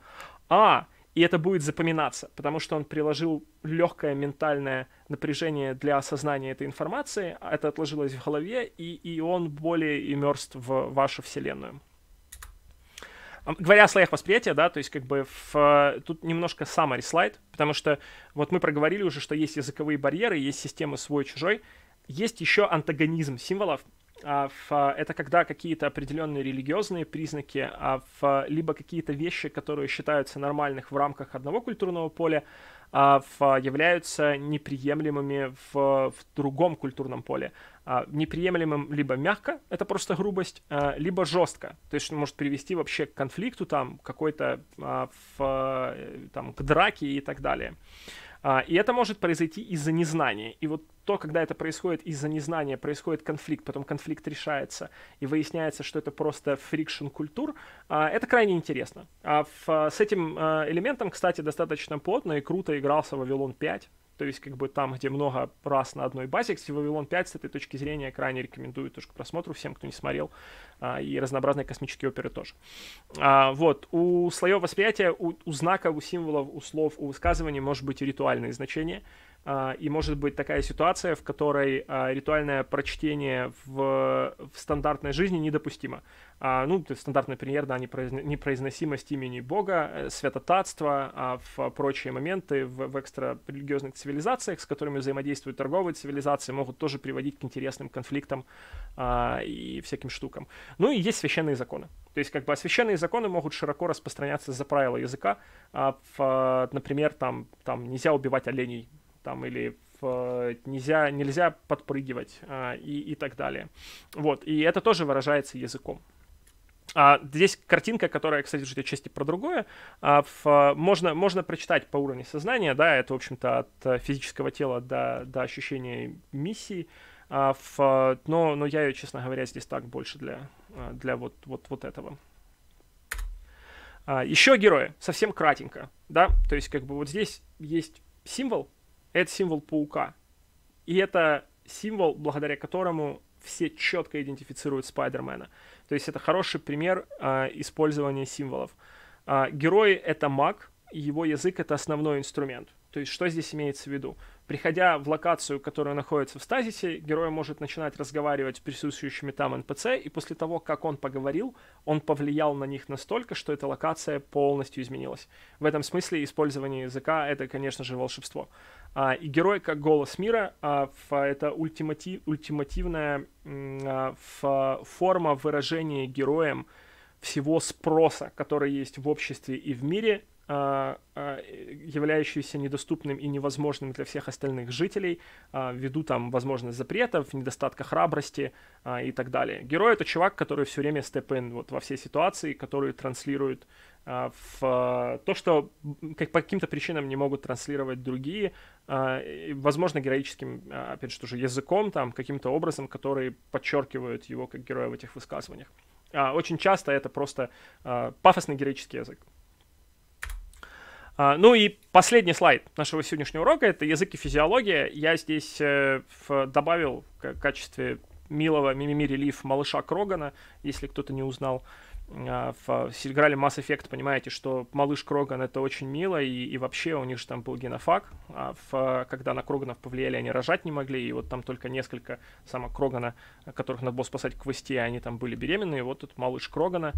«А, и это будет запоминаться, потому что он приложил легкое ментальное напряжение для осознания этой информации, а это отложилось в голове, и, и он более иммерст в вашу вселенную. Говоря о слоях восприятия, да, то есть как бы в, тут немножко summary слайд, потому что вот мы проговорили уже, что есть языковые барьеры, есть системы свой-чужой, есть еще антагонизм символов, а, а, это когда какие-то определенные религиозные признаки, а, либо какие-то вещи, которые считаются нормальных в рамках одного культурного поля, являются неприемлемыми в, в другом культурном поле. Неприемлемым либо мягко, это просто грубость, либо жестко. То есть может привести вообще к конфликту, там, какой-то, э, там, к драке и так далее. А, и это может произойти из-за незнания. И вот то, когда это происходит из-за незнания, происходит конфликт, потом конфликт решается, и выясняется, что это просто фрикшн культур, а, это крайне интересно. А, а с этим элементом, кстати, достаточно плотно и круто игрался Вавилон 5, то есть, как бы там, где много раз на одной базе, кстати, Вавилон 5 с этой точки зрения крайне рекомендую тоже к просмотру всем, кто не смотрел, а, и разнообразные космические оперы тоже. А, вот, у слоев восприятия, у, у знаков, у символов, у слов, у высказываний может быть и ритуальные значения — а, и может быть такая ситуация, в которой а, ритуальное прочтение в, в стандартной жизни недопустимо. А, ну, стандартный пример, да, непроизносимость имени Бога, э, святотатство, а в прочие моменты в, в экстрарелигиозных цивилизациях, с которыми взаимодействуют торговые цивилизации, могут тоже приводить к интересным конфликтам а, и всяким штукам. Ну и есть священные законы. То есть, как бы священные законы могут широко распространяться за правила языка. А, в, например, там, там нельзя убивать оленей там или в, э, нельзя, нельзя подпрыгивать э, и, и так далее. Вот, и это тоже выражается языком. А, здесь картинка, которая, кстати, уже части про другое. А, в, э, можно, можно прочитать по уровню сознания, да, это, в общем-то, от э, физического тела до, до ощущения миссии. А, в, но, но я ее, честно говоря, здесь так больше для, а, для вот, вот, вот этого. А, еще герои, совсем кратенько, да, то есть как бы вот здесь есть символ, это символ паука. И это символ, благодаря которому все четко идентифицируют Спайдермена. То есть это хороший пример э, использования символов. Э, герой — это маг, его язык — это основной инструмент — то есть что здесь имеется в виду? Приходя в локацию, которая находится в стазисе, герой может начинать разговаривать с присутствующими там НПЦ, и после того, как он поговорил, он повлиял на них настолько, что эта локация полностью изменилась. В этом смысле использование языка — это, конечно же, волшебство. А, и герой, как голос мира, а, в, это ультимати, ультимативная а, в, форма выражения героем всего спроса, который есть в обществе и в мире а, а, являющиеся недоступным и невозможным для всех остальных жителей, а, ввиду там, возможно, запретов, недостатка храбрости и так далее. Герой — это чувак, который все время степен вот во все ситуации, которые транслирует в то, что как, по каким-то причинам не могут транслировать другие, возможно, героическим, опять же, тоже языком, там, каким-то образом, которые подчеркивают его как героя в этих высказываниях. Очень часто это просто пафосный героический язык. А, ну и последний слайд нашего сегодняшнего урока — это язык и физиология. Я здесь э, добавил в качестве милого мимими-релиф малыша Крогана, если кто-то не узнал в, а, играли Mass Effect, понимаете, что малыш Кроган это очень мило, и, и вообще у них же там был генофак. а в, когда на Кроганов повлияли, они рожать не могли, и вот там только несколько само Крогана, которых надо было спасать квесте, они там были беременные, вот тут малыш Крогана.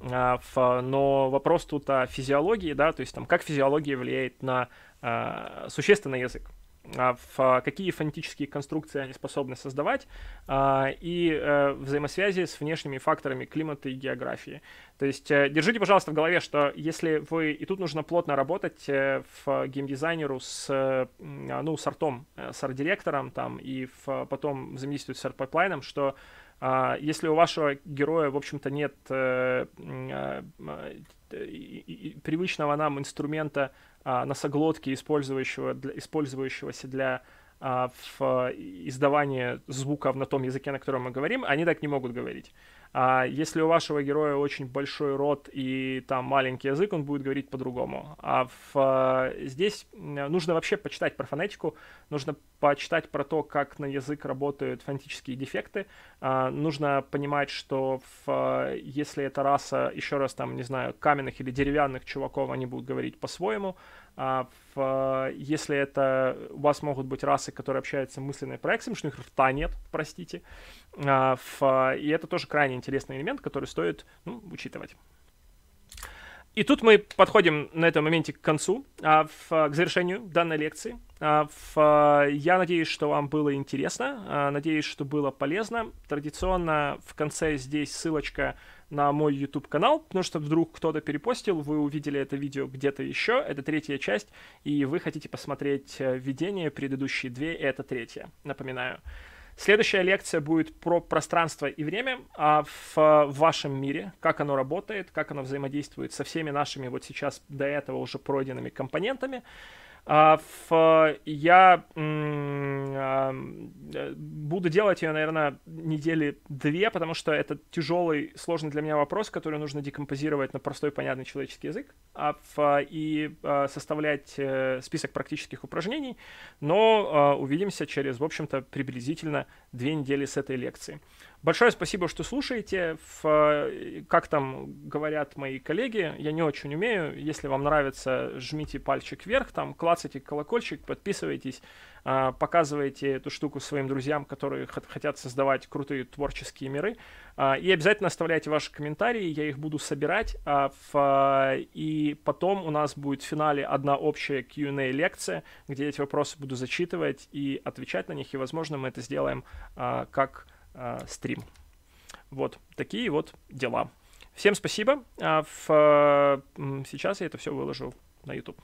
А, в, но вопрос тут о физиологии, да, то есть там как физиология влияет на а, существенный язык в а, а, какие фонетические конструкции они способны создавать а, и э, взаимосвязи с внешними факторами климата и географии. То есть э, держите, пожалуйста, в голове, что если вы... И тут нужно плотно работать в э, геймдизайнеру с, ну, с артом, с арт-директором там, и в, потом взаимодействовать с арт-пайплайном, что если у вашего героя, в общем-то, нет привычного нам инструмента а, носоглотки, использующего для, использующегося для а, в э, издавании звуков на том языке, на котором мы говорим, они так не могут говорить. А если у вашего героя очень большой рот и там маленький язык, он будет говорить по-другому. А в, э, здесь э, нужно вообще почитать про фонетику, нужно почитать про то, как на язык работают фонетические дефекты. А, нужно понимать, что в, э, если эта раса, еще раз там, не знаю, каменных или деревянных чуваков, они будут говорить по-своему. А, в, если это у вас могут быть расы, которые общаются мысленной проекцией, что их рта нет, простите. А, в, и это тоже крайне интересный элемент, который стоит ну, учитывать. И тут мы подходим на этом моменте к концу, а, в, к завершению данной лекции. А, в, я надеюсь, что вам было интересно, а, надеюсь, что было полезно. Традиционно в конце здесь ссылочка на мой YouTube канал, потому что вдруг кто-то перепостил, вы увидели это видео где-то еще, это третья часть, и вы хотите посмотреть э, введение, предыдущие две, и это третья, напоминаю. Следующая лекция будет про пространство и время а э, в вашем мире, как оно работает, как оно взаимодействует со всеми нашими вот сейчас до этого уже пройденными компонентами. В, а, я а, э, буду делать ее, наверное, недели две, потому что это тяжелый, сложный для меня вопрос, который нужно декомпозировать на простой, понятный человеческий язык а, и составлять э, список практических упражнений. Но увидимся через, в общем-то, приблизительно две недели с этой лекции. Большое спасибо, что слушаете. В, э, как там говорят мои коллеги, я не очень умею. Если вам нравится, жмите пальчик вверх, там клацайте колокольчик, подписывайтесь. А, показывайте эту штуку своим друзьям, которые хотят создавать крутые творческие миры. А, и обязательно оставляйте ваши комментарии, я их буду собирать. А, и потом у нас будет в финале одна общая Q&A лекция, где эти вопросы буду зачитывать и отвечать на них. И, возможно, мы это сделаем как стрим. Вот такие вот дела. Всем спасибо. Сейчас я это все выложу на YouTube.